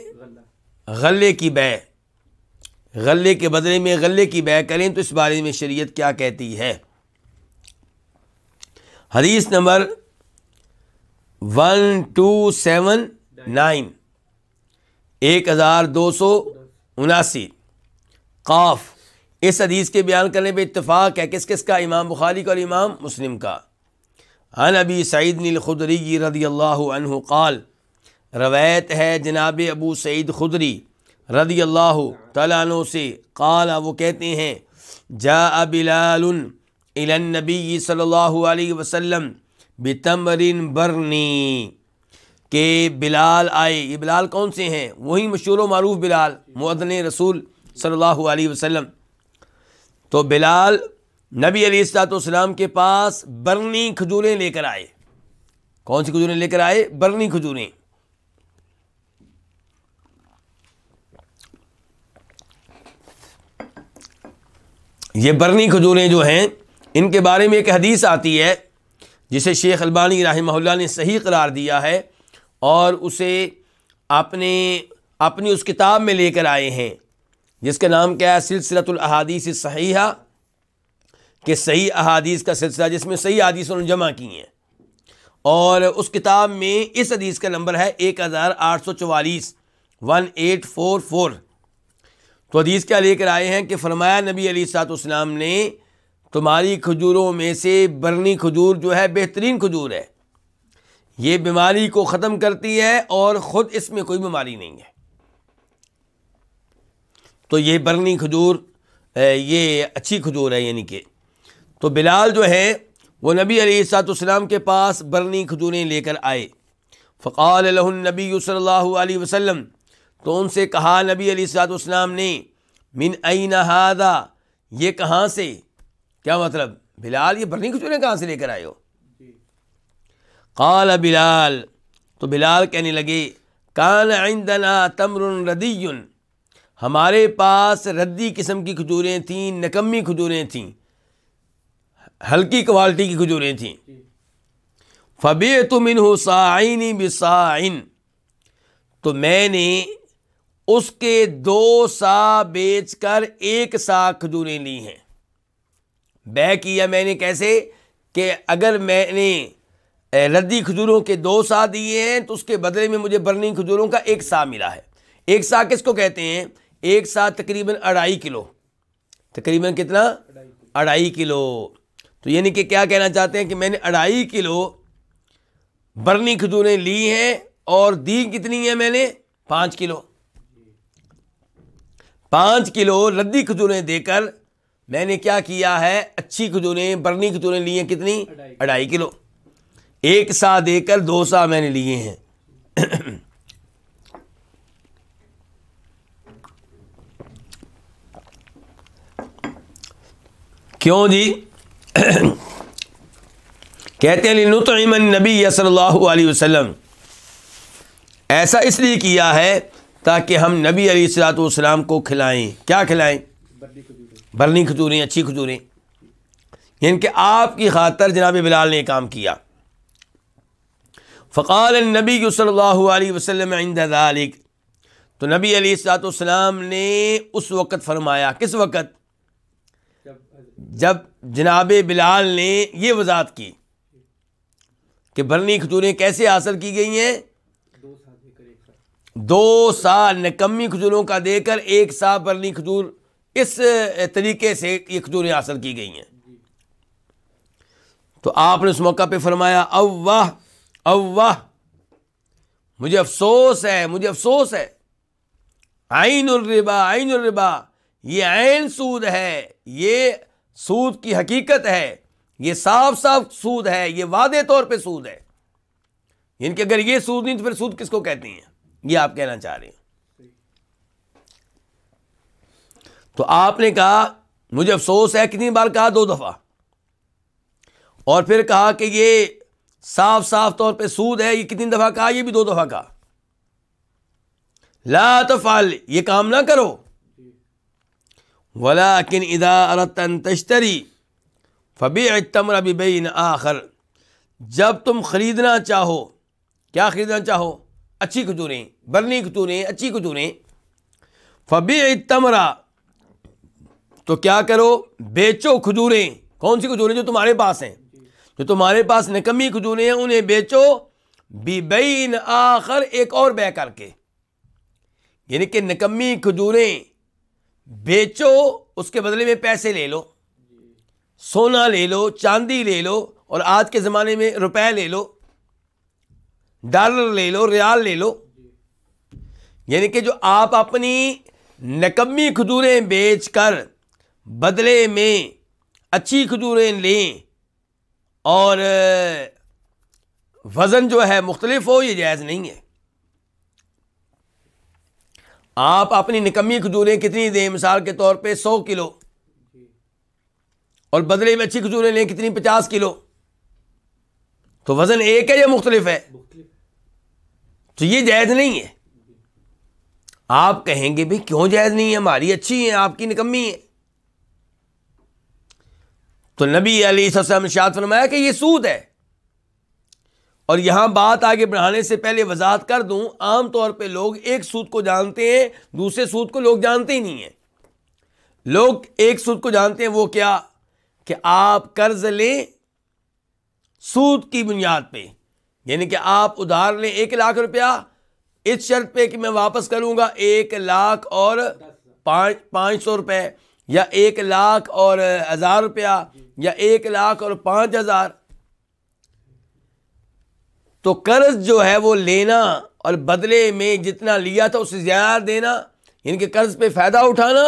गले की बै गले के बदले में गले की बै करें तो इस बारे में शरीयत क्या कहती है हदीस नंबर वन टू सेवन नाइन एक हज़ार दो सौ उनासी काफ़ इस हदीस के बयान करने पर इतफ़ाक़ है किस किस का इमाम बुखारी का और इमाम मुस्लिम का अन अबी सईद नील नीलखुदरी रदी अल्लाह क़ाल रवायत है जनाब अबू सईद खुदरी रदी अल्लाह तु से क़ाल वो कहते हैं जा बिलाल नबी सल्लल्लाहु अलैहि बितमरिन बरनी के बिलाल आए ये बिलाल कौन से हैं वही मशहूर मरूफ़ बिलाल मदन रसूल सल्लल्लाहु वसलम तो बिलाल नबी अलीसलाम के पास बरनी खजूरें लेकर आए कौन सी खजूरें लेकर आए बरनी खजूरें ये बरनी खजूरें जो हैं इनके बारे में एक हदीस आती है जिसे शेख अलबानी रहमल्ला ने सही करार दिया है और उसे अपने अपनी उस किताब में लेकर आए हैं जिसका नाम क्या है सिलसिलतुल अहादीस सहीहा सही अहादीस का सिलसिला जिसमें सही अहादीस उन्होंने जमा की हैं और उस किताब में इस अदीस का नंबर है एक हज़ार आठ सौ चवालीस वन एट फोर फोर तो अदीस क्या लेकर आए हैं कि फरमाया नबी अली सातम ने तुम्हारी खजूरों में से बरनी खजूर जो है बेहतरीन खजूर है ये बीमारी को ख़त्म करती है और ख़ुद इसमें कोई बीमारी नहीं है तो ये बरनी खजूर ये अच्छी खजूर है यानी कि तो बिलाल जो है वो नबी अलीसलाम के पास बरनी खजूरें लेकर आए फ़क़ाल नबी सल्लल्लाहु वसल्लम तो उनसे कहा नबी अलीसलाम ने मिन आई नहादा ये कहाँ से क्या मतलब बिलाल ये बरनी खजूरें कहाँ से लेकर आए हो काल बिलाल तो बिलाल कहने लगे कान आइंदना तमर हमारे पास रद्दी किस्म की खजूरें थीं नकम्मी खजूरें थीं हल्की क्वालिटी की खजूरें थीं फबी तुम इन हो साइनी बिसाइन तो मैंने उसके दो सा बेच कर एक सा खजूरें ली हैं बै किया मैंने कैसे कि अगर मैंने रद्दी खजूरों के दो सा दिए हैं तो उसके बदले में मुझे बर्नी खजूरों का एक सा मिला है एक सा किसको कहते हैं एक साथ तकरीबन अढ़ाई किलो तकरीबन कितना अढ़ाई किलो तो यानी कि क्या कहना चाहते हैं कि मैंने अढ़ाई किलो बरनी खजूरें ली हैं और दी कितनी है मैंने पाँच किलो पाँच किलो रद्दी खजूरें देकर मैंने क्या किया है अच्छी खजूरें बरनी खजूरें ली हैं कितनी अढ़ाई किलो एक सा देकर दो सा मैंने लिए हैं क्यों जी कहते हैं नुतमन नबी सल्लल्लाहु अलैहि ऐसा इसलिए किया है ताकि हम नबी अली सलाम को खिलाएं क्या खिलाएं भरनी खजूरें अच्छी खजूरें इनके आपकी खातर जनाब बिलाल ने काम किया फ़काल नबी वसल्लम इंदालिक तो नबी अली सलाम ने उस वक़्त फ़रमाया किस वक़्त जब जनाब बिलाल ने ये वजात की कि भरनी खजूरें कैसे हासिल की गई हैं दो साल नकमी खजूरों का देकर एक साल बरनी खजूर इस तरीके से ये खजूरें हासिल की गई हैं तो आपने उस मौका पे फरमाया अब वाह अब वाह मुझे अफसोस है मुझे अफसोस है आइन उर्रिबा आइन उर्रिबा ये आइन सूद है ये सूद की हकीकत है ये साफ साफ सूद है ये वादे तौर पे सूद है इनके अगर ये सूद नहीं तो फिर सूद किसको कहती हैं ये आप कहना चाह रहे हो तो आपने कहा मुझे अफसोस है कितनी बार कहा दो दफ़ा और फिर कहा कि ये साफ साफ तौर पे सूद है ये कितनी दफ़ा कहा ये भी दो दफ़ा कहा लातफाल तफाल ये काम ना करो वला किन इदा अरतन तश्तरी फ़बी तमर बिबैन आखर जब तुम ख़रीदना चाहो क्या ख़रीदना चाहो अच्छी खजूरें बरनी खजूरें अच्छी खजूरें फ़बी तमरा तो क्या करो बेचो खजूरें कौन सी खजूरें जो तुम्हारे पास हैं जो तुम्हारे पास नकमी खजूरें हैं उन्हें बेचो बी बिबैन आखर एक और बै करके यानी कि नकमी खजूरें बेचो उसके बदले में पैसे ले लो सोना ले लो चांदी ले लो और आज के ज़माने में रुपए ले लो डॉलर ले लो रियाल ले लो यानी कि जो आप अपनी नकमी खजूरें बेचकर बदले में अच्छी खजूरें लें और वज़न जो है मुख्तलिफ हो ये जायज़ नहीं है आप अपनी निकम्मी खजूरें कितनी दें मिसाल के तौर पे सौ किलो और बदले में अच्छी खजूरें लें कितनी पचास किलो तो वज़न एक है या मुख्तलिफ है तो ये जायज़ नहीं है आप कहेंगे भाई क्यों जायज़ नहीं है हमारी अच्छी है आपकी निकम्मी है तो नबी अली ससम शाद फरमाया कि ये सूद है और यहाँ बात आगे बढ़ाने से पहले वजाहत कर दूँ आम तौर पे लोग एक सूद को जानते हैं दूसरे सूद को लोग जानते ही नहीं हैं लोग एक सूद को जानते हैं वो क्या कि आप कर्ज लें सूद की बुनियाद पर यानी कि आप उधार लें एक लाख रुपया इस शर्त पे कि मैं वापस करूँगा एक लाख और पाँच पाँच सौ रुपये या एक लाख और हज़ार रुपया या एक लाख और पाँच हज़ार तो कर्ज जो है वो लेना और बदले में जितना लिया था उससे ज़्यादा देना इनके कर्ज पे फ़ायदा उठाना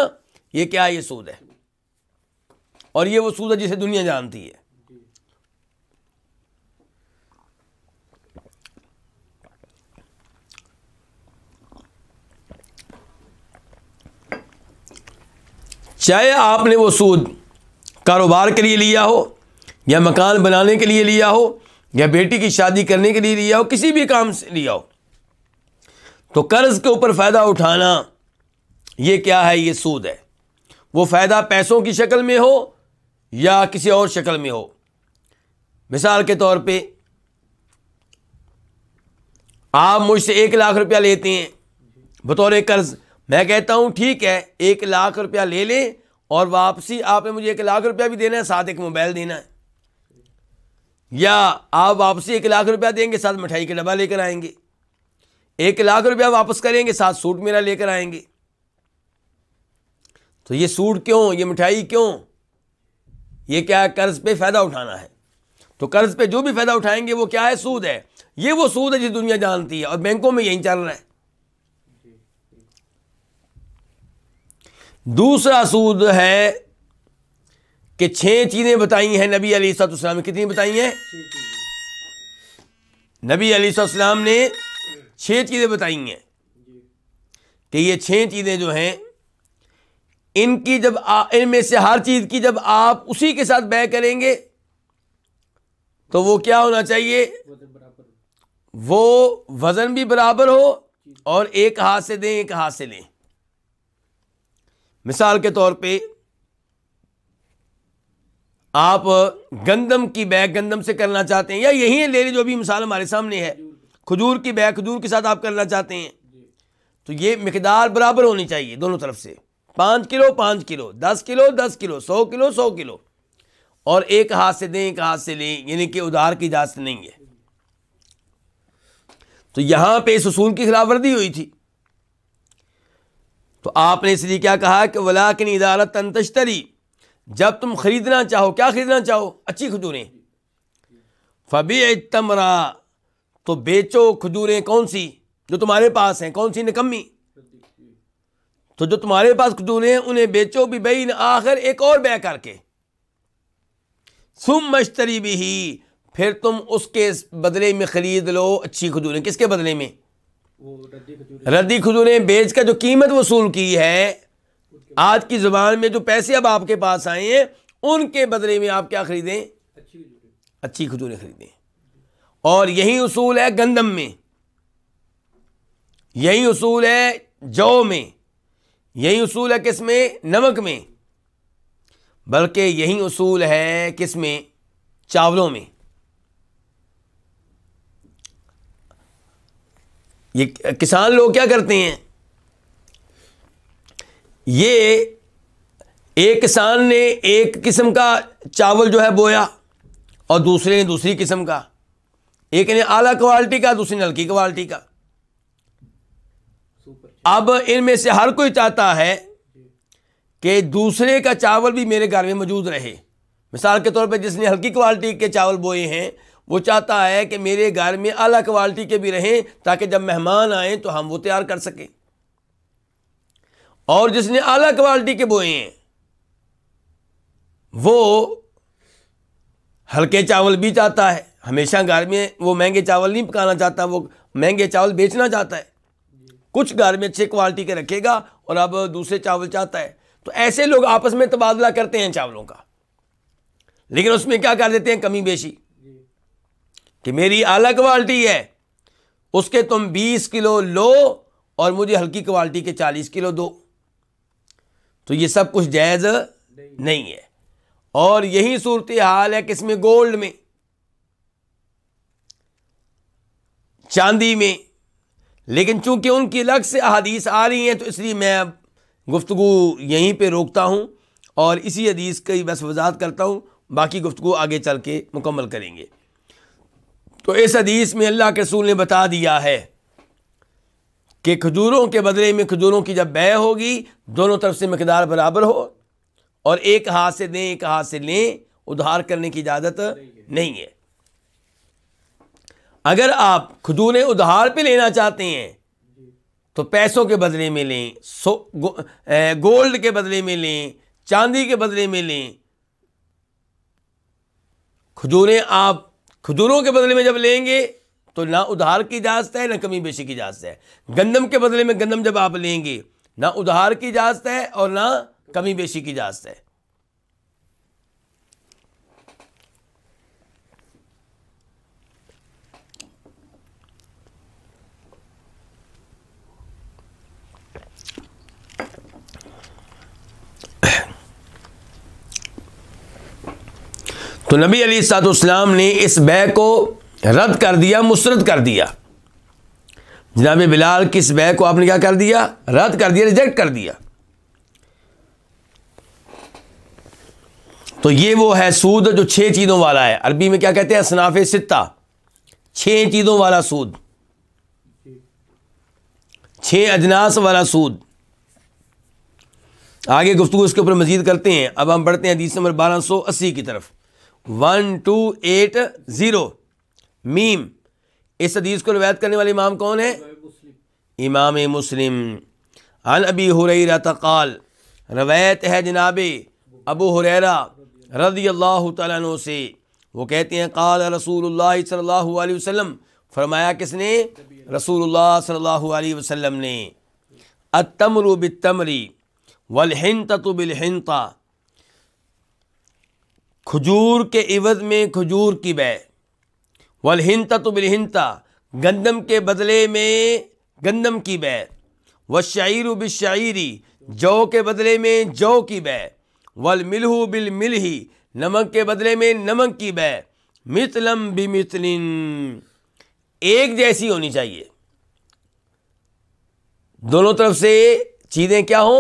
ये क्या ये सूद है और ये वो सूद है जिसे दुनिया जानती है चाहे आपने वो सूद कारोबार के लिए लिया हो या मकान बनाने के लिए लिया हो या बेटी की शादी करने के लिए लिया हो किसी भी काम से लिया हो तो कर्ज के ऊपर फ़ायदा उठाना ये क्या है ये सूद है वो फ़ायदा पैसों की शक्ल में हो या किसी और शक्ल में हो मिसाल के तौर पे आप मुझसे एक लाख रुपया लेते हैं बतौर कर्ज मैं कहता हूँ ठीक है एक लाख रुपया ले लें और वापसी आपने मुझे एक लाख रुपया भी देना है साथ एक मोबाइल देना है या आप वापसी एक लाख रुपया देंगे साथ मिठाई का डब्बा लेकर आएंगे एक लाख रुपया वापस करेंगे साथ सूट मेरा लेकर आएंगे तो ये सूट क्यों ये मिठाई क्यों ये क्या कर्ज पे फ़ायदा उठाना है तो कर्ज पे जो भी फ़ायदा उठाएंगे वो क्या है सूद है ये वो सूद है जिस दुनिया जानती है और बैंकों में यही चल रहा है दूसरा सूद है कि छह चीज़ें बताई हैं नबी अली सतम ने कितनी बताई हैं नबी अली सलाम ने छह चीज़ें बताई हैं कि ये छह चीज़ें जो हैं इनकी जब इनमें से हर चीज़ की जब आप उसी के साथ बै करेंगे तो वो क्या होना चाहिए वो वज़न भी बराबर हो और एक हाथ से दें एक हाथ से लें मिसाल के तौर पे आप गंदम की बैग गंदम से करना चाहते हैं या यही है ले लें जो भी मिसाल हमारे सामने है खजूर की बैग खजूर के साथ आप करना चाहते हैं तो ये मकदार बराबर होनी चाहिए दोनों तरफ से पाँच किलो पाँच किलो दस किलो दस किलो सौ किलो सौ किलो और एक हाथ से दें एक हाथ से लें यानी कि उधार की इजाज़त नहीं है तो यहां पर इस असूल की खिलाफ वर्दी हुई थी तो आपने इसलिए क्या कहा कि वलाकिन इदारत तंतशतरी जब तुम खरीदना चाहो क्या खरीदना चाहो अच्छी खजूरें फबी तमरा तो बेचो खजूरें कौन सी जो तुम्हारे पास हैं कौन सी निकम्मी तो जो तुम्हारे पास खजूरें हैं उन्हें बेचो भी बई आखिर एक और बै करके सुम मशतरी भी ही फिर तुम उसके बदले में ख़रीद लो अच्छी खजूरें किसके बदले में रद्दी खजूरें बेच कर जो कीमत वसूल की है आज की जुबान में जो पैसे अब आपके पास आए हैं उनके बदले में आप क्या खरीदें अच्छी खजूरें खरीदें और यही असूल है गंदम में यही असूल है जौ में यही असूल है किसमें नमक में बल्कि यही असूल है किसमें चावलों में ये किसान लोग क्या करते हैं ये एक किसान ने एक किस्म का चावल जो है बोया और दूसरे ने दूसरी किस्म का एक ने आला क्वालिटी का दूसरी ने हल्की क्वालिटी का अब इनमें से हर कोई चाहता है कि दूसरे का चावल भी मेरे घर में मौजूद रहे मिसाल के तौर पर जिसने हल्की क्वालिटी के चावल बोए हैं वो चाहता है कि मेरे घर में आला क्वालिटी के भी रहें ताकि जब मेहमान आएँ तो हम वो तैयार कर सकें और जिसने आला क्वालिटी के बोए हैं वो हल्के चावल भी चाहता है हमेशा घर में वो महंगे चावल नहीं पकाना चाहता वो महंगे चावल बेचना चाहता है कुछ घर में अच्छे क्वालिटी के रखेगा और अब दूसरे चावल चाहता है तो ऐसे लोग आपस में तबादला करते हैं चावलों का लेकिन उसमें क्या कर देते हैं कमी बेशी कि मेरी आला क्वालिटी है उसके तुम बीस किलो लो और मुझे हल्की क्वालिटी के चालीस किलो दो तो ये सब कुछ जायज़ नहीं है और यही सूरत हाल है किस में गोल्ड में चांदी में लेकिन चूंकि उनकी अलग से अदीस आ रही हैं तो इसलिए मैं गुफ्तु यहीं पे रोकता हूँ और इसी हदीस की बस वजात करता हूँ बाकी गुफ्तु आगे चल के मुकम्मल करेंगे तो इस हदीस में अल्लाह के रसूल ने बता दिया है कि खजूरों के बदले में खजूरों की जब बह होगी दोनों तरफ से मकदार बराबर हो और एक हाथ से दें एक हाथ से लें उधार करने की इजाज़त नहीं है अगर आप खजूरें उधार पे लेना चाहते हैं तो पैसों के बदले में लें सो गो, ए, गोल्ड के बदले में लें चांदी के बदले में लें खजूरें आप खजूरों के बदले में जब लेंगे तो ना उधार की इजाज़त है ना कमी बेशी की इजाज़त है गंदम के बदले में गंदम जब आप लेंगे ना उधार की इजाज़त है और ना कमी बेशी की इजाज़त है तो नबी अली सातुस्लाम ने इस बै को रद्द कर दिया मुस्रद कर दिया जनाब बिलाल किस बैग को आपने क्या कर दिया रद्द कर दिया रिजेक्ट कर दिया तो ये वो है सूद जो छह चीज़ों वाला है अरबी में क्या कहते हैं असनाफ सित्ता छह चीज़ों वाला सूद छह अजनास वाला सूद आगे गुफ्तु इसके ऊपर मजीद करते हैं अब हम बढ़ते हैं हदीस नंबर बारह सौ अस्सी की तरफ वन टू एट ज़ीरो मीम इस हदीस को रवायत करने वाले इमाम कौन है इमाम मुस्लिम अन अबी हुरैरा तकाल रवायत है जनाब अबू हुरैरा रदी अल्लाह तु से वो कहते हैं काल रसूल सल्लल्लाहु अलैहि वसल्लम फरमाया किसने रसूल सल्लल्लाहु अलैहि वसल्लम ने अतमरु बितमरी वलहिनता तो बिलहिनता खजूर के इवज में खजूर की बै वल वलहिनता तो बिलहिनता गंदम के बदले में गंदम की बै व शायर बिशायरी जौ के बदले में जौ की बै वल मिलहु बिल मिल ही नमक के बदले में नमक की बै मितलम बिमितलिन एक जैसी होनी चाहिए दोनों तरफ से चीज़ें क्या हों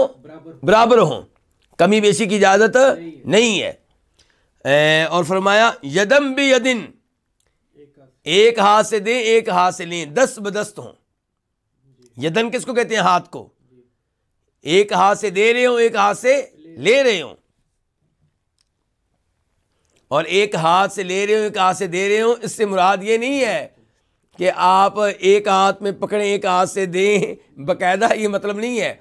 बराबर हों कमी बेशी की इजाज़त नहीं है और फरमाया यदम भी यदिन एक हाथ से दें एक हाथ से लें दस्त बदस्त हो यदन किसको कहते हैं हाथ को एक हाथ से दे रहे हो एक हाथ से ले रहे हो और एक हाथ से ले रहे हो एक हाथ से दे रहे हो इससे मुराद ये नहीं है कि आप एक हाथ में पकड़ें एक हाथ से दें बकायदा ये मतलब नहीं है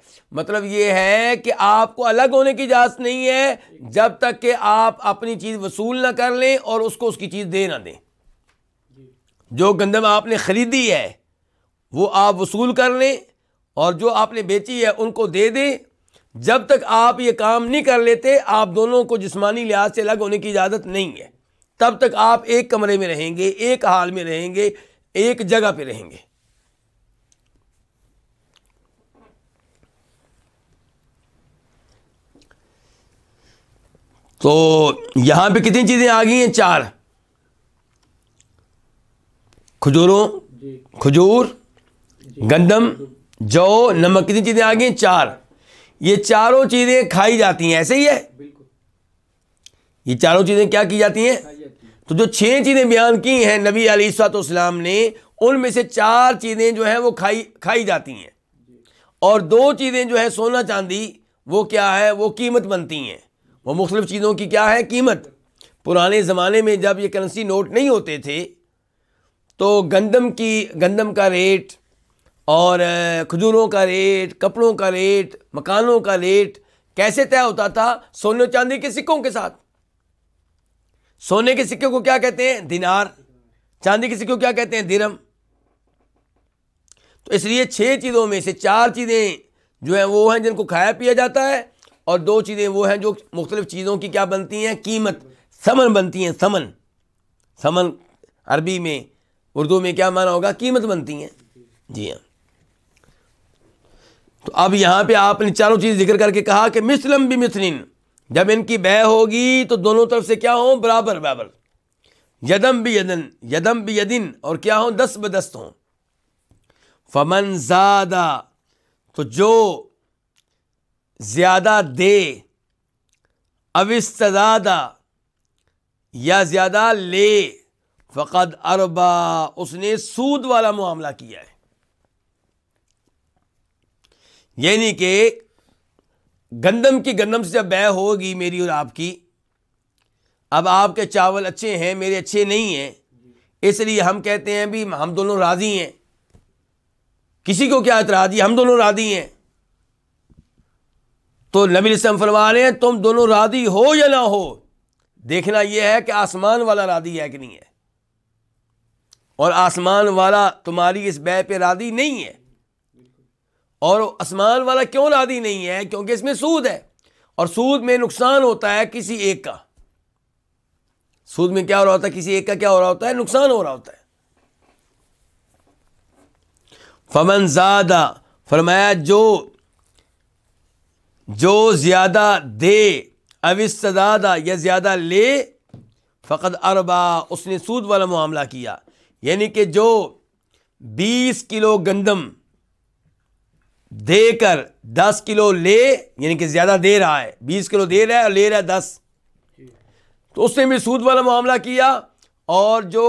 मतलब ये है कि आपको अलग होने की इजाज़त नहीं है जब तक कि आप अपनी चीज़ वसूल ना कर लें और उसको उसकी चीज़ दे ना दें जो गंदम आपने ख़रीदी है वो आप वसूल कर लें और जो आपने बेची है उनको दे दें जब तक आप ये काम नहीं कर लेते आप दोनों को जिसमानी लिहाज से अलग होने की इजाज़त नहीं है तब तक आप एक कमरे में रहेंगे एक हाल में रहेंगे एक जगह पे रहेंगे तो यहाँ पे कितनी चीज़ें आ गई हैं चार खजूरों खजूर गंदम जौ नमक कितनी चीज़ें आ गई चार ये चारों चीज़ें खाई जाती हैं ऐसे ही है ये चारों चीज़ें क्या की जाती हैं तो जो छह चीज़ें बयान की हैं नबी अलीसलाम ने उनमें से चार चीज़ें जो हैं वो खाई खाई जाती हैं और दो चीज़ें जो है सोना चांदी वो क्या है वो कीमत बनती हैं वो मुख्तलिफ़ चीज़ों की क्या है कीमत पुराने ज़माने में जब ये करेंसी नोट नहीं होते थे तो गंदम की गंदम का रेट और खजूरों का रेट कपड़ों का रेट मकानों का रेट कैसे तय होता था सोने और चांदी के सिक्कों के साथ सोने के सिक्के को क्या कहते हैं दिनार चांदी के सिक्के को क्या कहते हैं दिरम तो इसलिए छह चीज़ों में से चार चीज़ें जो हैं वो हैं जिनको खाया पिया जाता है और दो चीज़ें वो हैं जो मुख्तलिफ चीज़ों की क्या बनती हैं कीमत समन बनती हैं समन समन अरबी में उर्दू में क्या माना होगा कीमत बनती हैं जी हाँ तो अब यहाँ पे आपने चारों चीज़ जिक्र करके कहा कि मिसलम भी मिसलिन जब इनकी बह होगी तो दोनों तरफ से क्या हो बराबर बराबर यदम भी यदन यदम भी यदिन और क्या हो दस ब दस्त हों फमन ज़्यादा तो जो ज़्यादा दे अविस्तदादा या ज़्यादा ले फ़कद अरबा उसने सूद वाला मामला किया है यानी कि गंदम की गंदम से जब बै होगी मेरी और आपकी अब आपके चावल अच्छे हैं मेरे अच्छे नहीं हैं इसलिए हम कहते हैं भी हम दोनों राज़ी हैं किसी को क्या इतरा दी हम दोनों राज़ी हैं तो नबी वसम फरमा रहे हैं तुम दोनों राज़ी हो या ना हो देखना यह है कि आसमान वाला राज़ी है कि नहीं है और आसमान वाला तुम्हारी इस बै पे राधी नहीं है और आसमान वाला क्यों राधी नहीं है क्योंकि इसमें सूद है और सूद में नुकसान होता है किसी एक का सूद में क्या हो रहा होता है किसी एक का क्या हो रहा होता है नुकसान हो रहा होता है फमन ज़्यादा फरमाया जो जो ज़्यादा दे अविस्तादा या ज़्यादा ले फ़कत अरबा उसने सूद वाला मामला किया यानी कि जो 20 किलो गंदम देकर 10 किलो ले यानी कि ज़्यादा दे रहा है 20 किलो दे रहा है और ले रहा है 10 तो उसने भी सूद वाला मामला किया और जो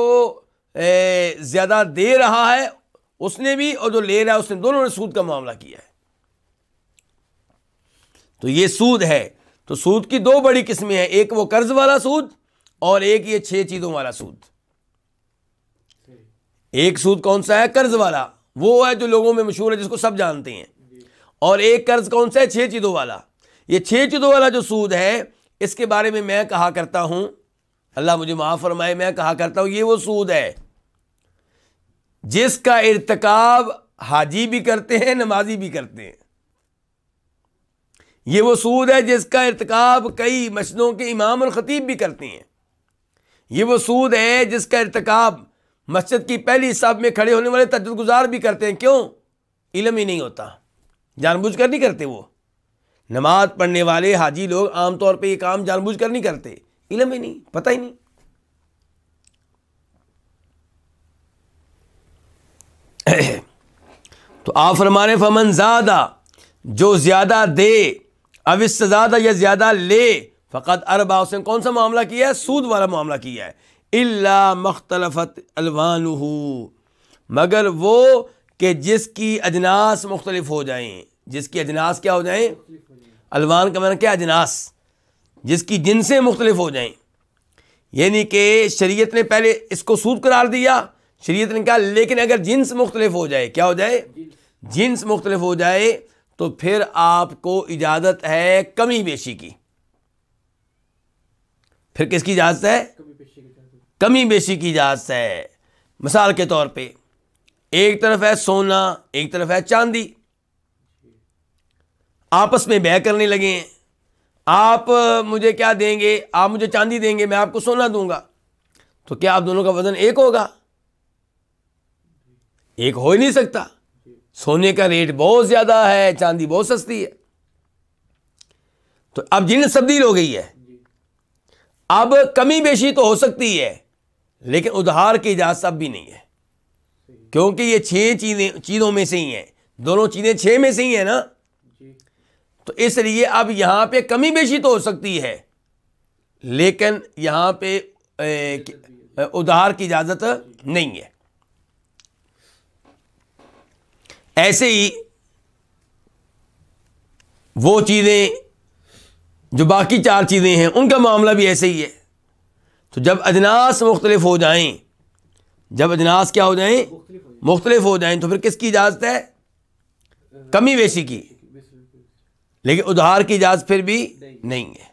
ज़्यादा दे रहा है उसने भी और जो ले रहा है उसने दोनों ने सूद का मामला किया है तो ये सूद है तो सूद की दो बड़ी किस्में हैं एक वो कर्ज वाला सूद और एक ये छह चीज़ों वाला सूद एक सूद कौन सा है कर्ज वाला वो है जो लोगों में मशहूर है जिसको सब जानते हैं और एक कर्ज कौन सा है छह चीज़ों वाला ये छः चीज़ों वाला जो सूद है इसके बारे में मैं कहा करता हूं अल्लाह मुझे माफ़ फरमाए मैं कहा करता हूं ये वो सूद है जिसका इरतकाब हाजी भी करते हैं नमाजी भी करते हैं ये वो सूद है जिसका इरतकाब कई मसलों के इमाम और ख़तीब भी करते हैं ये वो सूद है जिसका इरतकाब मस्जिद की पहली हिसाब में खड़े होने वाले तजुर्गुजार भी करते हैं क्यों इलम ही नहीं होता जानबूझ कर नहीं करते वो नमाज पढ़ने वाले हाजी लोग आमतौर पर यह काम जानबूझ कर नहीं करते इलम ही नहीं पता ही नहीं तो आप फरमाने फमन ज़्यादा जो ज़्यादा दे अविस ज़्यादा या ज़्यादा ले फ़कत अरबा उसने कौन सा मामला किया है सूद वाला मामला किया है इल्ला मख्तलफ़त अलवान मगर वो कि जिसकी अजनास मुख्तलिफ हो जाए जिसकी अजनास क्या हो जाए अलवान का मैंने क्या अजनास जिसकी जिनसें मुख्तलिफ हो जाएँ यानी कि शरीयत ने पहले इसको सूद करार दिया शरीयत ने कहा लेकिन अगर जिन्स मुख्तलिफ हो जाए क्या हो जाए जिन्स मुख्तलिफ हो जाए तो फिर आपको इजाज़त है कमी बेशी की फिर किसकी इजाज़त है कमी बेशी की इजाज़त है मिसाल के तौर पे एक तरफ है सोना एक तरफ है चांदी आपस में बह करने लगे हैं आप मुझे क्या देंगे आप मुझे चांदी देंगे मैं आपको सोना दूंगा तो क्या आप दोनों का वजन एक होगा एक हो ही नहीं सकता सोने का रेट बहुत ज़्यादा है चांदी बहुत सस्ती है तो अब जिन तब्दील हो गई है अब कमी बेशी तो हो सकती है लेकिन उधार की इजाज़त अब भी नहीं है क्योंकि ये छह चीज़ें चीज़ों में से ही है दोनों चीज़ें छह में से ही है ना तो इसलिए अब यहां पे कमी बेशी तो हो सकती है लेकिन यहां पे उधार की इजाज़त नहीं है ऐसे ही वो चीज़ें जो बाकी चार चीज़ें हैं उनका मामला भी ऐसे ही है तो जब अजनास मुख्तलिफ हो जाए जब अजनास क्या हो जाए मुख्तलिफ हो जाए तो फिर किसकी इजाज़त है कमी बेशी की लेकिन उधार की इजाज़त फिर भी नहीं है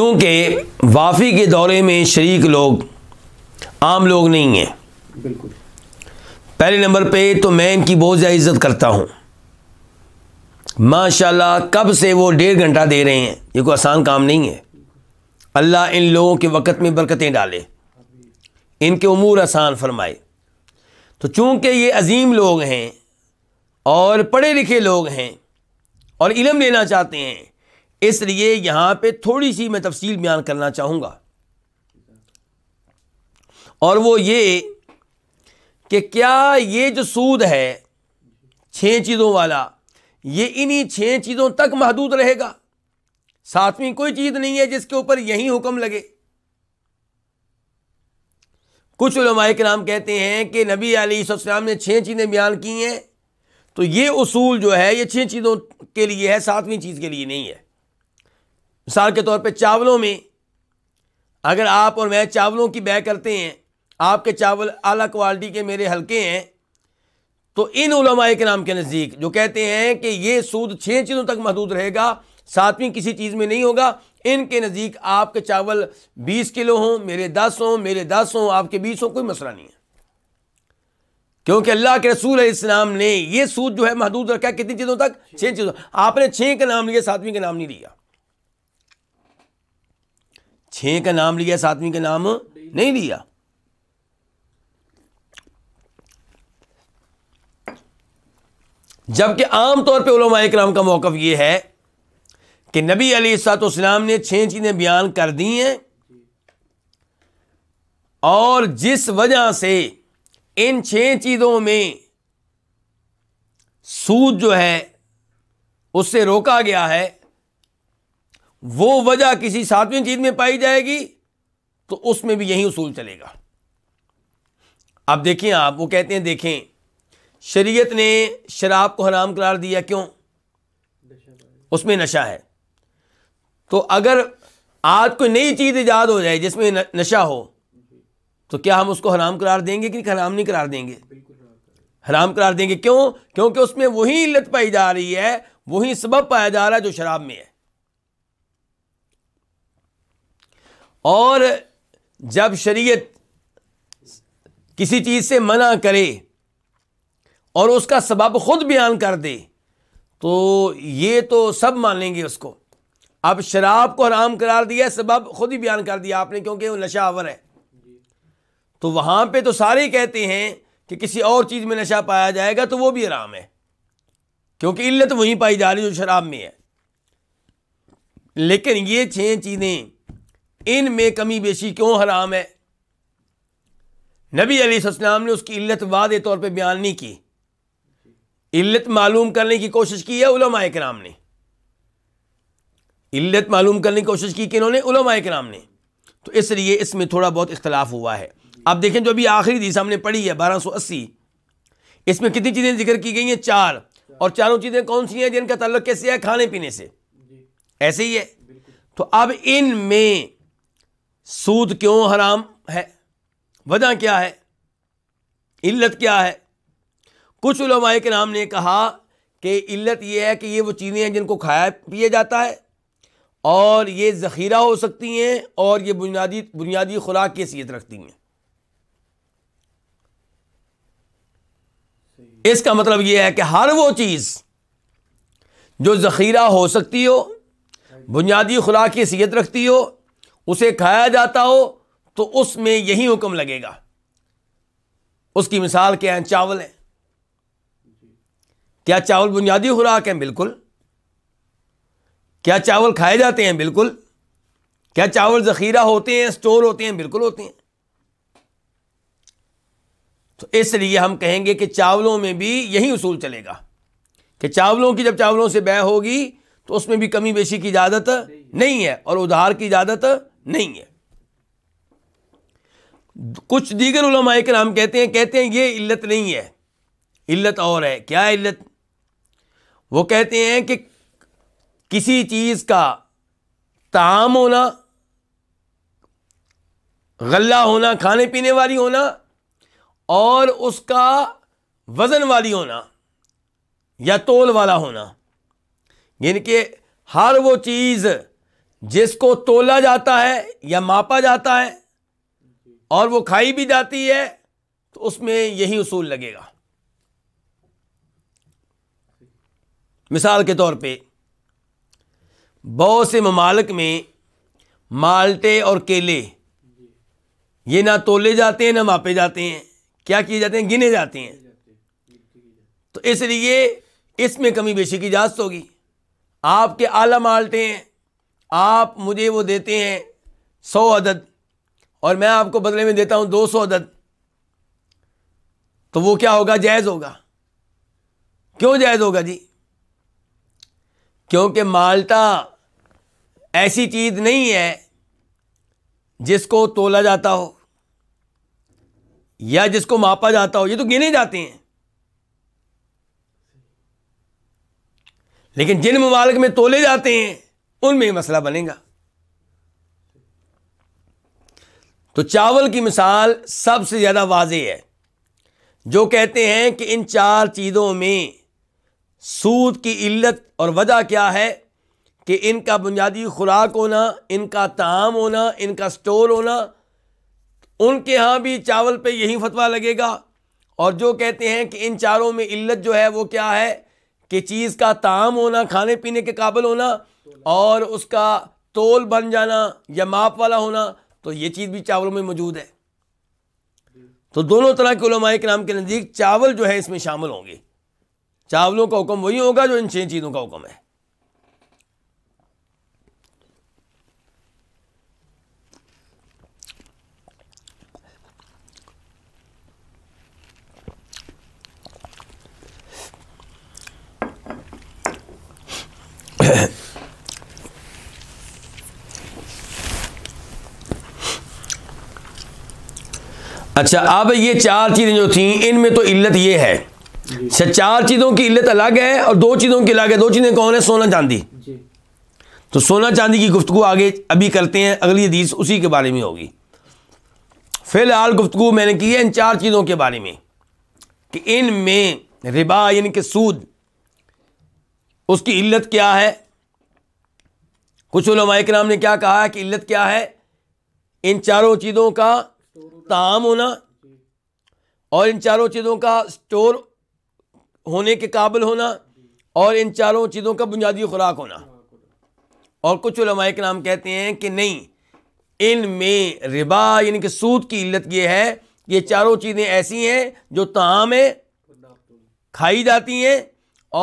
चूँकि वाफ़ी के दौरे में शरीक लोग आम लोग नहीं हैं बिल्कुल पहले नंबर पे तो मैं इनकी बहुत ज़्यादा इज्जत करता हूँ माशाल्लाह कब से वो डेढ़ घंटा दे रहे हैं ये कोई आसान काम नहीं है अल्लाह इन लोगों के वक़्त में बरकतें डाले इनके अमूर आसान फरमाए तो चूँकि ये अजीम लोग हैं और पढ़े लिखे लोग हैं और इलम लेना चाहते हैं इसलिए यहां पे थोड़ी सी मैं तफसील बयान करना चाहूंगा और वो ये कि क्या ये जो सूद है छः चीज़ों वाला ये इन्हीं छः चीज़ों तक महदूद रहेगा सातवीं कोई चीज़ नहीं है जिसके ऊपर यही हुक्म लगे कुछ उलमाए के नाम कहते हैं कि नबी आलीम ने छः चीज़ें बयान की हैं तो ये उसूल जो है ये छह चीज़ों के लिए है सातवीं चीज़ के लिए नहीं है मिसाल के तौर पे चावलों में अगर आप और मैं चावलों की बै करते हैं आपके चावल अला क्वालिटी के मेरे हल्के हैं तो इन उलमाए के नाम के नज़दीक जो कहते हैं कि ये सूद छः चीज़ों तक महदूद रहेगा सातवीं किसी चीज़ में नहीं होगा इनके नज़दीक आपके चावल बीस किलो हों मेरे दस हों मेरे दस हों आपके बीस हों कोई मसला नहीं है क्योंकि अल्लाह के रसूल इस्लाम ने यह सूद जो है महदूद रखा है कितनी चीज़ों तक छः चीज़ों आपने छः का नाम लिया सातवीं का नाम नहीं लिया छह का नाम लिया सातवीं का नाम नहीं लिया जबकि आमतौर पर उलमा कराम का मौक़ ये है कि नबी अली सातम ने छः चीज़ें बयान कर दी हैं और जिस वजह से इन छह चीज़ों में सूद जो है उससे रोका गया है वो वजह किसी सातवीं चीज़ में पाई जाएगी तो उसमें भी यही उसूल चलेगा आप देखिए आप वो कहते हैं देखें शरीयत ने शराब को हराम करार दिया क्यों उसमें नशा है तो अगर आज कोई नई चीज़ ईजाद हो जाए जिसमें नशा हो तो क्या हम उसको हराम करार देंगे कि हराम नहीं करार देंगे हराम करार देंगे क्यों क्योंकि उसमें वही इल्लत पाई जा रही है वही सबब पाया जा रहा है जो शराब में है और जब शरीयत किसी चीज़ से मना करे और उसका सबब ख़ुद बयान कर दे तो ये तो सब मानेंगे उसको अब शराब को हराम करार दिया है सबब खुद ही बयान कर दिया आपने क्योंकि वो नशा आवर है तो वहाँ पे तो सारे कहते हैं कि किसी और चीज़ में नशा पाया जाएगा तो वो भी हराम है क्योंकि इल्लत वहीं पाई जा रही जो शराब में है लेकिन ये छः चीज़ें इन में कमी बेशी क्यों हराम है नबी अलीसम ने उसकी इल्लत वाद तौर पर बयान नहीं की इल्लत मालूम करने की कोशिश की है उलमा कराम ने इल्लत मालूम करने की कोशिश की कि इन्होंने उलमा कराम ने तो इसलिए इसमें थोड़ा बहुत इख्तलाफ हुआ है आप देखें जो अभी आखिरी दी हमने पढ़ी है बारह सौ अस्सी इसमें कितनी चीज़ें जिक्र की गई हैं चार और चारों चीज़ें कौन सी हैं जिनका ताल्लुक कैसे है खाने पीने से ऐसे ही है तो अब इन में सूद क्यों हराम है वजह क्या है इल्लत क्या है कुछ उलमाए के नाम ने कहा कि इल्लत यह है कि ये वो चीज़ें हैं जिनको खाया पिया जाता है और ये ज़ख़ीरा हो सकती हैं और ये बुनियादी बुनियादी खुराक की हैसियत रखती हैं इसका मतलब ये है कि हर वो चीज़ जो ज़ख़ीरा हो सकती हो बुनियादी खुराक की हैसियत रखती हो उसे खाया जाता हो तो उसमें यही हुक्म लगेगा उसकी मिसाल क्या है चावल है क्या चावल बुनियादी खुराक है बिल्कुल क्या चावल खाए जाते हैं बिल्कुल क्या चावल ज़ख़ीरा होते हैं स्टोर होते हैं बिल्कुल होते हैं तो इसलिए हम कहेंगे कि चावलों में भी यही उसूल चलेगा कि चावलों की जब चावलों से बह होगी तो उसमें भी कमी बेशी की इजाज़त नहीं है और उधार की इजाज़त नहीं है कुछ दीगर उलमाए के नाम कहते हैं कहते हैं ये इल्लत नहीं है इल्लत और है क्या इल्लत वो कहते हैं कि किसी चीज़ का ताम होना गला होना खाने पीने वाली होना और उसका वज़न वाली होना या तोल वाला होना यानी कि हर वो चीज़ जिसको तोला जाता है या मापा जाता है और वो खाई भी जाती है तो उसमें यही उसूल लगेगा मिसाल के तौर पे बहुत से ममालक में माल्टे और केले ये ना तोले जाते हैं ना मापे जाते हैं क्या किए जाते हैं गिने जाते हैं तो इसलिए इसमें कमी बेशी की इजाज़त होगी आपके आला माल्टे हैं आप मुझे वो देते हैं सौ अदद और मैं आपको बदले में देता हूं दो सौ अदद तो वो क्या होगा जायज़ होगा क्यों जायज़ होगा जी क्योंकि माल्टा ऐसी चीज़ नहीं है जिसको तोला जाता हो या जिसको मापा जाता हो ये तो गिने जाते हैं लेकिन जिन ममालक में तोले जाते हैं उनमें ही मसला बनेगा तो चावल की मिसाल सबसे ज़्यादा वाज है जो कहते हैं कि इन चार चीज़ों में सूद की इल्लत और वजह क्या है कि इनका बुनियादी खुराक होना इनका ताम होना इनका स्टोर होना उनके यहाँ भी चावल पे यही फतवा लगेगा और जो कहते हैं कि इन चारों में इल्लत जो है वो क्या है कि चीज़ का ताम होना खाने पीने के काबिल होना और उसका तोल बन जाना या माप वाला होना तो ये चीज़ भी चावलों में मौजूद है तो दोनों तरह के उलमाए के नाम के नज़दीक चावल जो है इसमें शामिल होंगे चावलों का हुक्म वही होगा जो इन छह चीज़ों का हुक्म है Yeah. अच्छा अब ये चार चीज़ें जो थी इनमें तो इल्लत ये है अच्छा, चार चीज़ों की इल्लत अलग है और दो चीज़ों की अलग है दो चीज़ें कौन है सोना चांदी तो सोना चांदी की गुफ्तु आगे अभी करते हैं अगली हदीस उसी के बारे में होगी फ़िलहाल गुफ्तु मैंने की है इन चार चीज़ों के बारे में कि इन में रिबा यानी कि सूद उसकी इल्लत क्या है कुछ उलमाए नाम ने क्या कहा है कि इल्लत क्या है इन चारों चीज़ों का ताम होना और इन चारों चीज़ों का स्टोर होने के काबिल होना और इन चारों चीज़ों का बुनियादी खुराक होना और कुछ लमाए के नाम कहते हैं कि नहीं इन में रिबा यानी कि सूद की इल्लत ये है ये चारों चीज़ें ऐसी हैं जो ताम है खाई जाती हैं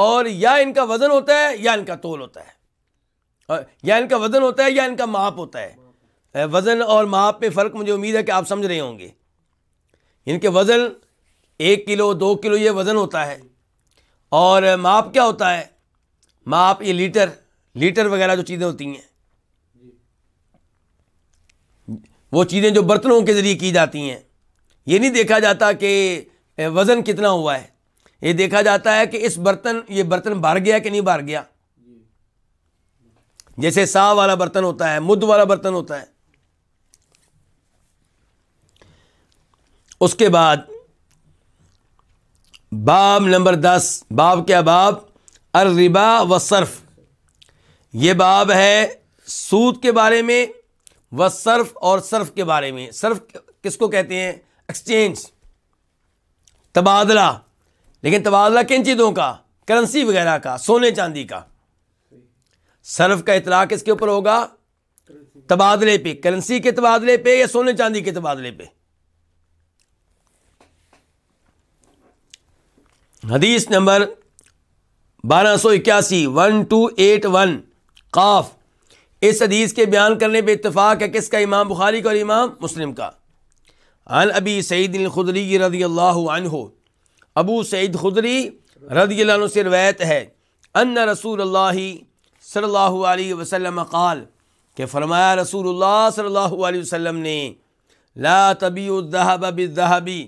और या इनका वज़न होता है या इनका तोल होता है या इनका वज़न होता है या इनका माप होता है वज़न और माप में फ़र्क मुझे उम्मीद है कि आप समझ रहे होंगे इनके वज़न एक किलो दो किलो ये वज़न होता है और माप क्या होता है माप ये लीटर लीटर वगैरह जो चीज़ें होती हैं वो चीज़ें जो बर्तनों के ज़रिए की जाती हैं ये नहीं देखा जाता कि वज़न कितना हुआ है ये देखा जाता है कि इस बर्तन ये बर्तन भर गया कि नहीं भर गया जैसे सा वाला बर्तन होता है मुद वाला बर्तन होता है उसके बाद बाब नंबर दस बाब क्या बाब अर्रिबा व सर्फ़ ये बाब है सूद के बारे में व सर्फ़ और सर्फ़ के बारे में सर्फ़ किसको कहते हैं एक्सचेंज तबादला लेकिन तबादला किन चीज़ों का करेंसी वगैरह का सोने चांदी का सर्फ का इतला किसके ऊपर होगा तबादले पे करेंसी के तबादले पे या सोने चांदी के तबादले पे हदीस नंबर बारह सौ इक्यासी वन टू एट वन काफ इस हदीस के बयान करने पर इतफ़ाक़ है किसका इमाम बुखारी का और इमाम मुस्लिम का अन अबी सईद खुदरी रदी अल्लाह अबू सईद खुदरी रदी से रवायत है अन रसूल सल्ला वसम काल के फरमाया रसूल सल्ला वसम ने ला तबी उदहबी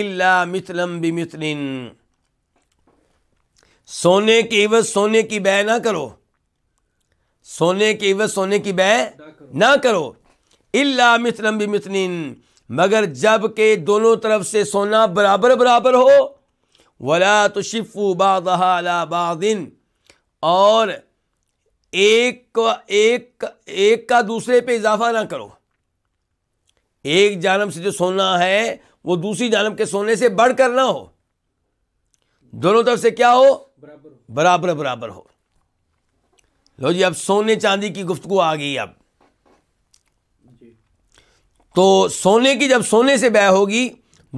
अल्ला मितलम बिमितलिन सोने के एवज सोने की बह ना करो सोने के एवज सोने की बह ना करो इल्ला मिसलम भी मिसलिन मगर जब के दोनों तरफ से सोना बराबर बराबर हो वला तो शिफू बादिन और एक का एक एक का दूसरे पे इजाफा ना करो एक जानब से जो सोना है वो दूसरी जानब के सोने से बढ़ कर ना हो दोनों तरफ से क्या हो बराबर बराबर हो लो जी अब सोने चांदी की गुफ्तु आ गई अब तो सोने की जब सोने से बह होगी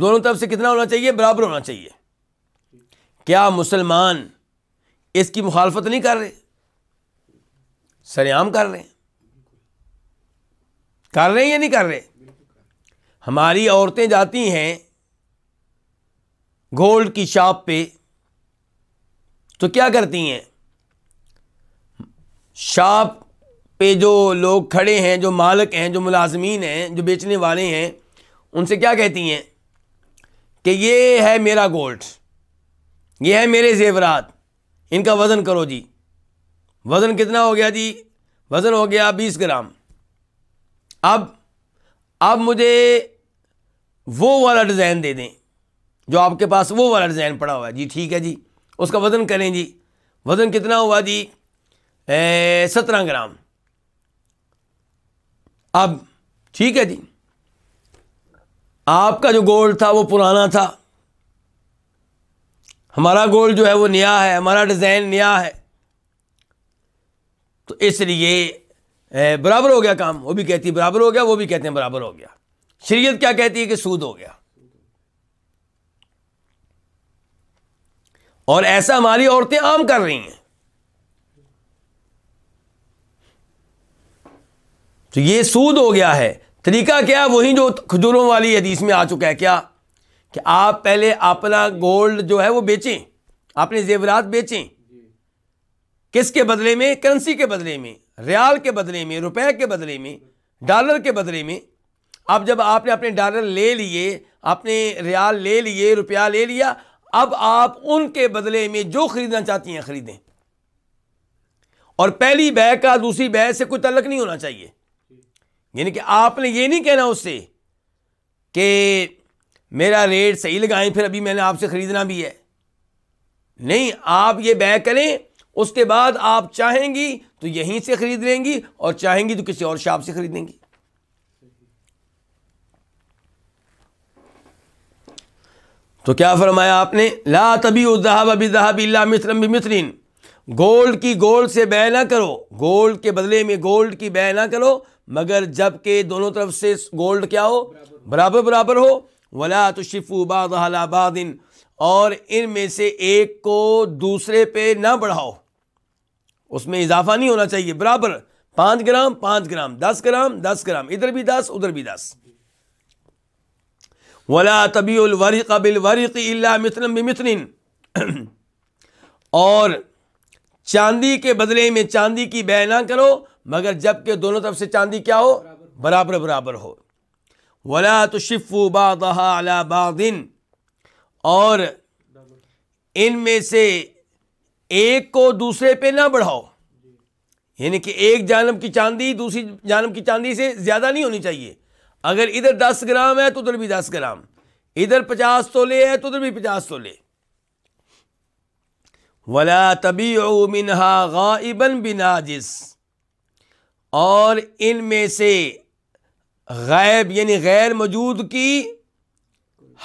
दोनों तरफ से कितना होना चाहिए बराबर होना चाहिए क्या मुसलमान इसकी मुखालफत नहीं कर रहे सरेआम कर रहे कर रहे हैं या नहीं कर रहे हमारी औरतें जाती हैं गोल्ड की शॉप पे तो क्या करती हैं शॉप पे जो लोग खड़े हैं जो मालिक हैं जो मुलाजमीन हैं जो बेचने वाले हैं उनसे क्या कहती हैं कि ये है मेरा गोल्ड ये है मेरे जेवरात इनका वज़न करो जी वज़न कितना हो गया जी वज़न हो गया बीस ग्राम अब अब मुझे वो वाला डिज़ाइन दे दें जो आपके पास वो वाला डिज़ाइन पड़ा हुआ है जी ठीक है जी उसका वज़न करें जी वज़न कितना हुआ जी सत्रह ग्राम अब ठीक है जी आपका जो गोल्ड था वो पुराना था हमारा गोल्ड जो है वो नया है हमारा डिज़ाइन नया है तो इसलिए बराबर हो गया काम वो भी कहती है बराबर हो गया वो भी कहते हैं बराबर हो गया शरीयत क्या कहती है कि सूद हो गया और ऐसा हमारी औरतें आम कर रही हैं तो ये सूद हो गया है तरीका क्या वही जो खजूरों वाली हदीस में आ चुका है क्या कि आप पहले अपना गोल्ड जो है वो बेचें आपने जेवरात बेचें किसके बदले में करेंसी के बदले में रियाल के बदले में रुपए के बदले में डॉलर के बदले में अब जब आपने अपने डॉलर ले लिए आपने रियाल ले लिए रुपया ले लिया अब आप उनके बदले में जो खरीदना चाहती हैं खरीदें और पहली बै का दूसरी बै से कोई तलक नहीं होना चाहिए यानी कि आपने ये नहीं कहना उससे कि मेरा रेट सही लगाएं फिर अभी मैंने आपसे ख़रीदना भी है नहीं आप ये बै करें उसके बाद आप चाहेंगी तो यहीं से ख़रीद लेंगी और चाहेंगी तो किसी और शॉप से ख़रीदेंगी तो क्या फरमाया आपने ला तभी उजहाब अभी जहाब अल्ला मिसरम मिसरीन गोल्ड की गोल्ड से बह ना करो गोल्ड के बदले में गोल्ड की बै ना करो मगर जबकि दोनों तरफ से गोल्ड क्या हो बराबर बराबर हो वला तो शिफू बादिन और इनमें से एक को दूसरे पे ना बढ़ाओ उसमें इजाफा नहीं होना चाहिए बराबर पाँच ग्राम पाँच ग्राम दस ग्राम दस ग्राम इधर भी दस उधर भी दस वला तबीलवरक बिलवरक अल्ला मिसलम बमिसलिन और चांदी के बदले में चांदी की बह ना करो मगर जबकि दोनों तरफ से चांदी क्या हो बराबर बराबर हो वला तो शिफ़ु बाला बादिन और इनमें से एक को दूसरे पे ना बढ़ाओ यानी कि एक जानब की चांदी दूसरी जानब की चांदी से ज़्यादा नहीं होनी चाहिए अगर इधर दस ग्राम है तो उधर भी दस ग्राम इधर पचास तोले है तो उधर भी पचास तोले वला तबी मिनहा गाइबन बिनाजिस और इनमें से गैब यानी गैर मौजूद की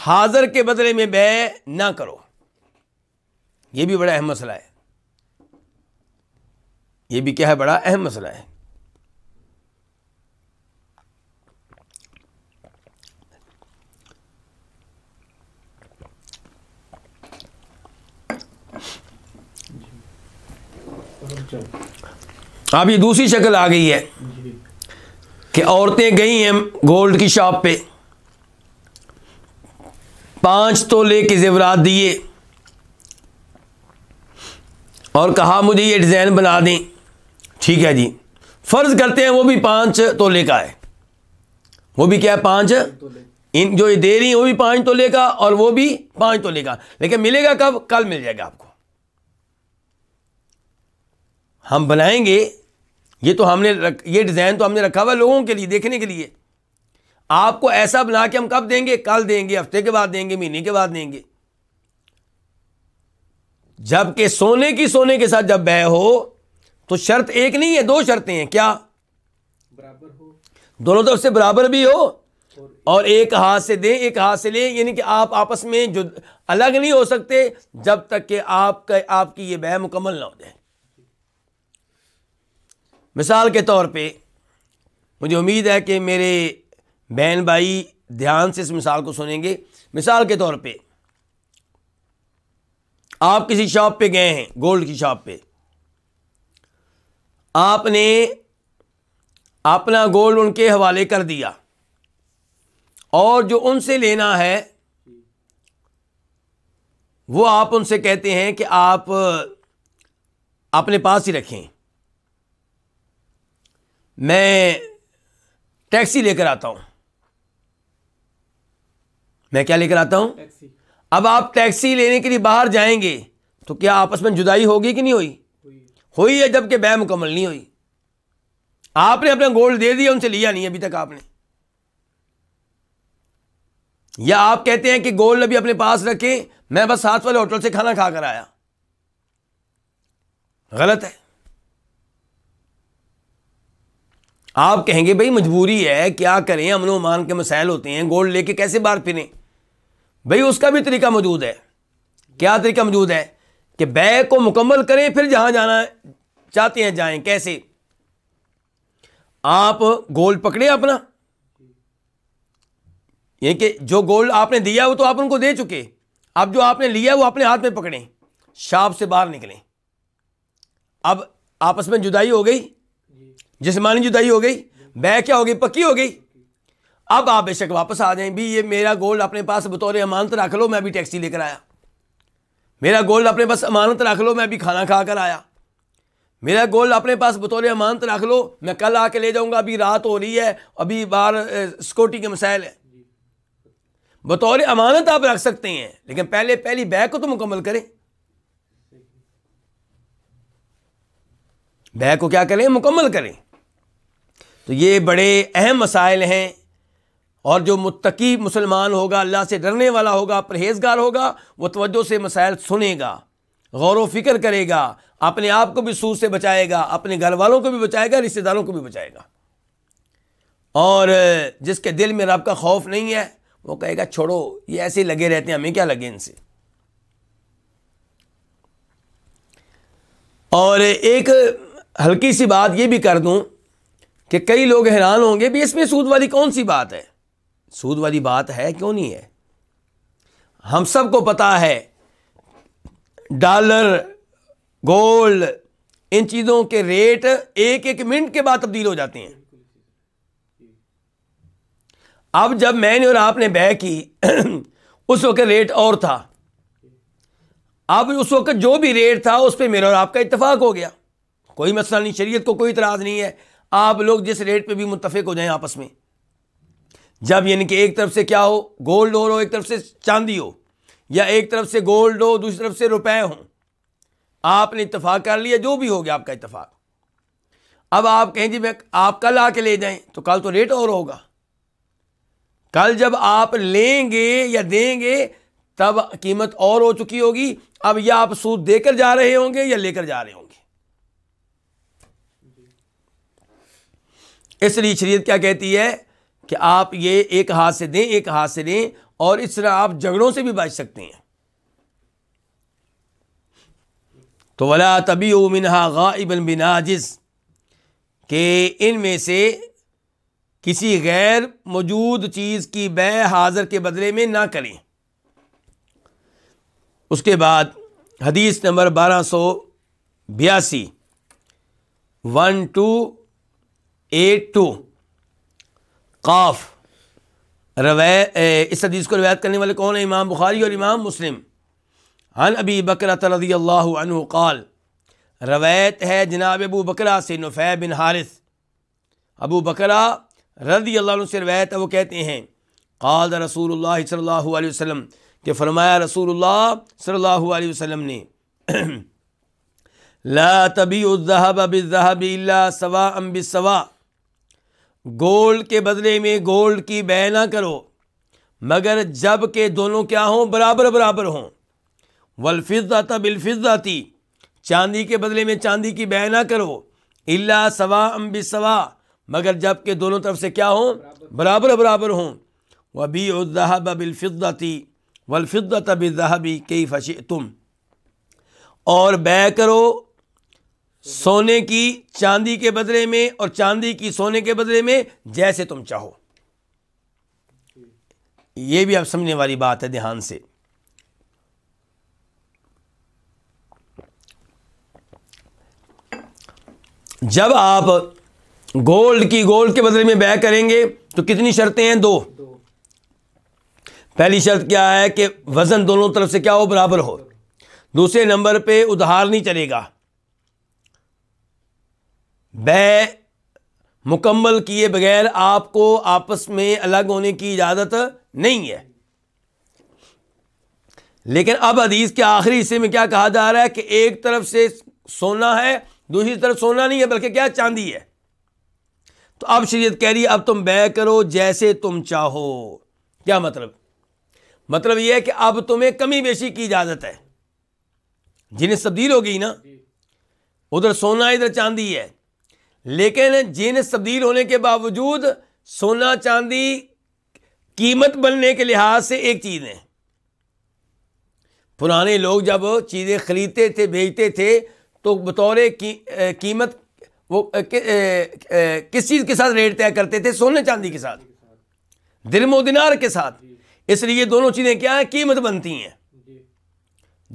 हाजिर के बदले में बे ना करो ये भी बड़ा अहम मसला है ये भी क्या है बड़ा अहम मसला है अब ये दूसरी शक्ल आ गई है कि औरतें गई हैं गोल्ड की शॉप पे पांच तोले के जेवरात दिए और कहा मुझे ये डिज़ाइन बना दें ठीक है जी फ़र्ज़ करते हैं वो भी पांच तोले का है वो भी क्या है पांच इन जो ये दे रही है वो भी तो तोले का और वो भी तो तोले का लेकिन मिलेगा कब कल मिल जाएगा आपको हम बनाएंगे ये तो हमने रख ये डिज़ाइन तो हमने रखा हुआ लोगों के लिए देखने के लिए आपको ऐसा बना के हम कब देंगे कल देंगे हफ्ते के बाद देंगे महीने के बाद देंगे जबकि सोने की सोने के साथ जब बह हो तो शर्त एक नहीं है दो शर्तें हैं क्या बराबर हो दोनों तरफ से बराबर भी हो और एक हाथ से दें एक हाथ से लें यानी कि आप आपस में जो अलग नहीं हो सकते जब तक कि आपका आपकी ये बह मुकम्मल ना हो जाए मिसाल के तौर पे मुझे उम्मीद है कि मेरे बहन भाई ध्यान से इस मिसाल को सुनेंगे मिसाल के तौर पे आप किसी शॉप पे गए हैं गोल्ड की शॉप पे आपने अपना गोल्ड उनके हवाले कर दिया और जो उनसे लेना है वो आप उनसे कहते हैं कि आप अपने पास ही रखें मैं टैक्सी लेकर आता हूं मैं क्या लेकर आता हूं अब आप टैक्सी लेने के लिए बाहर जाएंगे तो क्या आपस में जुदाई होगी कि नहीं हुई हुई है जबकि बह मुकम्मल नहीं हुई आपने अपना गोल्ड दे दिया उनसे लिया नहीं अभी तक आपने या आप कहते हैं कि गोल्ड अभी अपने पास रखें मैं बस साथ वाले होटल से खाना खा कर आया गलत है आप कहेंगे भाई मजबूरी है क्या करें अमनो अमान के मसाइल होते हैं गोल्ड लेके कैसे बाहर फिरें भाई उसका भी तरीका मौजूद है क्या तरीका मौजूद है कि बै को मुकम्मल करें फिर जहां जाना चाहते हैं जाएं कैसे आप गोल्ड पकड़े अपना ये कि जो गोल्ड आपने दिया वो तो आप उनको दे चुके अब जो आपने लिया वो अपने हाथ में पकड़ें शाप से बाहर निकलें अब आपस में जुदाई हो गई जिसमानी जुदाई हो गई बह क्या हो गई पक्की हो गई अब आप बेशक वापस आ जाएं भी ये मेरा गोल्ड अपने पास बतौर अमानत रख लो मैं भी टैक्सी लेकर आया मेरा गोल्ड अपने पास अमानत रख लो मैं भी खाना खा कर आया मेरा गोल्ड अपने पास बतौर अमानत रख लो मैं कल आके ले जाऊंगा अभी रात हो रही है अभी बाहर सिक्योरिटी के मसाइल है बतौर अमानत आप रख सकते हैं लेकिन पहले पहली बैग को तो मुकम्मल करें बैग को क्या करें मुकम्मल करें तो ये बड़े अहम मसाइल हैं और जो मुतकी मुसलमान होगा अल्लाह से डरने वाला होगा परहेजगार होगा वो तवज्जो से मसाइल सुनेगा गौर फिक्र करेगा अपने आप को भी सूद से बचाएगा अपने घर वालों को भी बचाएगा रिश्तेदारों को भी बचाएगा और जिसके दिल में रब का खौफ नहीं है वो कहेगा छोड़ो ये ऐसे लगे रहते हैं हमें क्या लगे इनसे और एक हल्की सी बात ये भी कर दूं कि कई लोग हैरान होंगे भी इसमें सूद वाली कौन सी बात है सूद वाली बात है क्यों नहीं है हम सबको पता है डॉलर गोल्ड इन चीज़ों के रेट एक एक मिनट के बाद तब्दील हो जाते हैं अब जब मैंने और आपने बै की उस वक्त रेट और था अब उस वक्त जो भी रेट था उस पर मेरा और आपका इतफाक हो गया कोई मसला नहीं शरीयत को कोई इतराज़ नहीं है आप लोग जिस रेट पे भी मुतफिक हो जाएं आपस में जब यानी कि एक तरफ से क्या हो गोल्ड हो एक तरफ से चांदी हो या एक तरफ से गोल्ड हो दूसरी तरफ से रुपए हो आपने इतफाक़ कर लिया जो भी हो गया आपका इतफाक़ अब आप कहें जी मैं आप कल आके ले जाएं तो कल तो रेट और होगा कल जब आप लेंगे या देंगे तब कीमत और हो चुकी होगी अब या आप सूद देकर जा रहे होंगे या लेकर जा रहे होंगे इसलिए शरीयत क्या कहती है कि आप ये एक हाथ से दें एक हाथ से दें और इस तरह आप झगड़ों से भी बच सकते हैं तो वला तबी मिनहा गाइबन बिनाजिस के इन में से किसी गैर मौजूद चीज़ की बै हाज़र के बदले में ना करें उसके बाद हदीस नंबर बारह सौ बयासी वन टू ए टू काफ रवै इस हदीस को रवायत करने वाले कौन है इमाम बुखारी और इमाम मुस्लिम हन अबी बकर रदी काल रवैत है जनाब अबू बकरा से नुफ़ै बिन हारिस अबू बकरा रदी अल्लाह से रवायत वो कहते हैं काल रसूल सल्ला वसम के फरमाया रसूल सल्ला वसम ने ला तबी उजहब अब जहब सवा गोल्ड के बदले में गोल्ड की बै ना करो मगर जब के दोनों क्या हों बराबर बराबर हों वलफिज़ाता बिलफिज़ाती चांदी के बदले में चांदी की बै ना करो इल्ला सवा अम अम्बि सवा मगर जब के दोनों तरफ से क्या हों बराबर बराबर हों वबी उजहाब बिलफिज़ाती वलफिज़त बिलजहबी कई फशी तुम और बै करो सोने की चांदी के बदले में और चांदी की सोने के बदले में जैसे तुम चाहो यह भी आप समझने वाली बात है ध्यान से जब आप गोल्ड की गोल्ड के बदले में बै करेंगे तो कितनी शर्तें हैं दो पहली शर्त क्या है कि वज़न दोनों तरफ से क्या हो बराबर हो दूसरे नंबर पे उधार नहीं चलेगा बै मुकम्मल किए बगैर आपको आपस में अलग होने की इजाज़त नहीं है लेकिन अब अदीज के आखिरी हिस्से में क्या कहा जा रहा है कि एक तरफ से सोना है दूसरी तरफ सोना नहीं है बल्कि क्या चांदी है तो अब शरीय कह रही है अब तुम बै करो जैसे तुम चाहो क्या मतलब मतलब यह है कि अब तुम्हें कमी बेशी की इजाज़त है जिन्हें तब्दील हो गई ना उधर सोना इधर चांदी है लेकिन जिन तब्दील होने के बावजूद सोना चांदी कीमत बनने के लिहाज से एक चीज़ है पुराने लोग जब चीज़ें ख़रीदते थे बेचते थे तो बतौर की, कीमत वो कि, ए, ए, किस चीज़ के साथ रेट तय करते थे सोने चांदी के साथ दिरमो दिनार के साथ इसलिए दोनों चीज़ें क्या है कीमत बनती हैं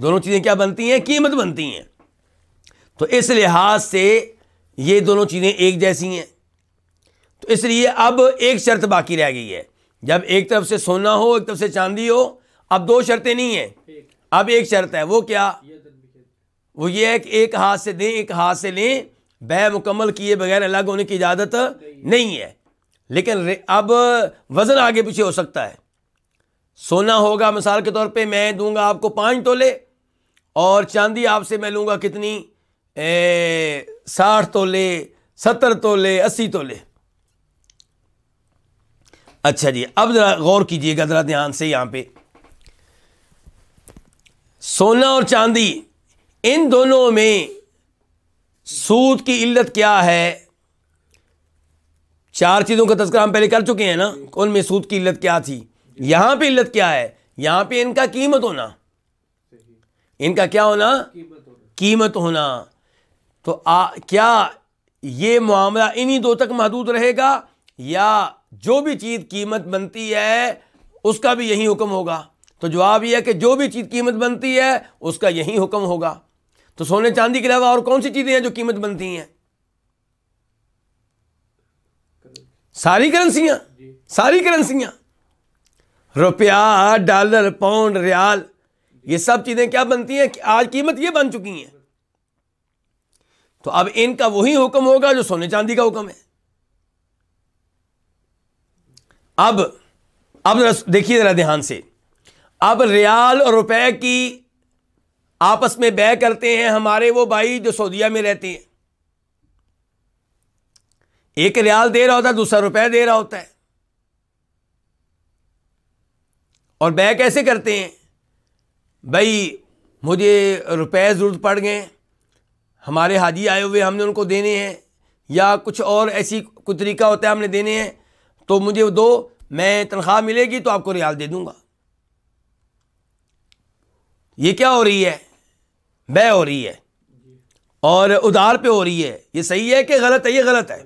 दोनों चीज़ें क्या बनती हैं कीमत बनती हैं तो इस लिहाज से ये दोनों चीज़ें एक जैसी हैं तो इसलिए अब एक शर्त बाकी रह गई है जब एक तरफ से सोना हो एक तरफ से चांदी हो अब दो शर्तें नहीं हैं अब एक शर्त है वो क्या वो ये है कि एक हाथ से दें एक हाथ से लें बह मुकम्मल किए बगैर अलग होने की इजाज़त नहीं है लेकिन अब वज़न आगे पीछे हो सकता है सोना होगा मिसाल के तौर पे मैं दूंगा आपको पाँच तोले और चांदी आपसे मैं लूँगा कितनी साठ तोले सत्तर तोले अस्सी तोले अच्छा जी अब ज़रा गौर कीजिएगा ज़रा ध्यान से यहां पे सोना और चांदी इन दोनों में सूद की इल्लत क्या है चार चीज़ों का तस्कर हम पहले कर चुके हैं ना कौन में सूद की इल्लत क्या थी यहां पे इल्लत क्या है यहां पे इनका कीमत होना इनका क्या होना कीमत होना तो आ, क्या ये मामला इन्हीं दो तक महदूद रहेगा या जो भी चीज़ कीमत बनती है उसका भी यही हुक्म होगा तो जवाब यह है कि जो भी चीज़ कीमत बनती है उसका यही हुक्म होगा तो सोने चांदी के अलावा और कौन सी चीज़ें हैं जो कीमत बनती हैं सारी करेंसियाँ सारी करेंसियाँ रुपया डॉलर पाउंड रियाल ये सब चीज़ें क्या बनती हैं आज कीमत ये बन चुकी हैं तो अब इनका वही हुक्म होगा जो सोने चांदी का हुक्म है अब अब देखिए ज़रा ध्यान से अब रियाल और रुपए की आपस में बै करते हैं हमारे वो भाई जो सऊदिया में रहते हैं एक रियाल दे रहा होता है दूसरा रुपए दे रहा होता है और बै कैसे करते हैं भाई मुझे रुपए ज़रूरत पड़ गए हमारे हाजी आए हुए हमने उनको देने हैं या कुछ और ऐसी कोई तरीका होता है हमने देने हैं तो मुझे दो मैं तनख्वाह मिलेगी तो आपको रियाल दे दूँगा ये क्या हो रही है बह हो रही है और उधार पे हो रही है ये सही है कि गलत है ये गलत है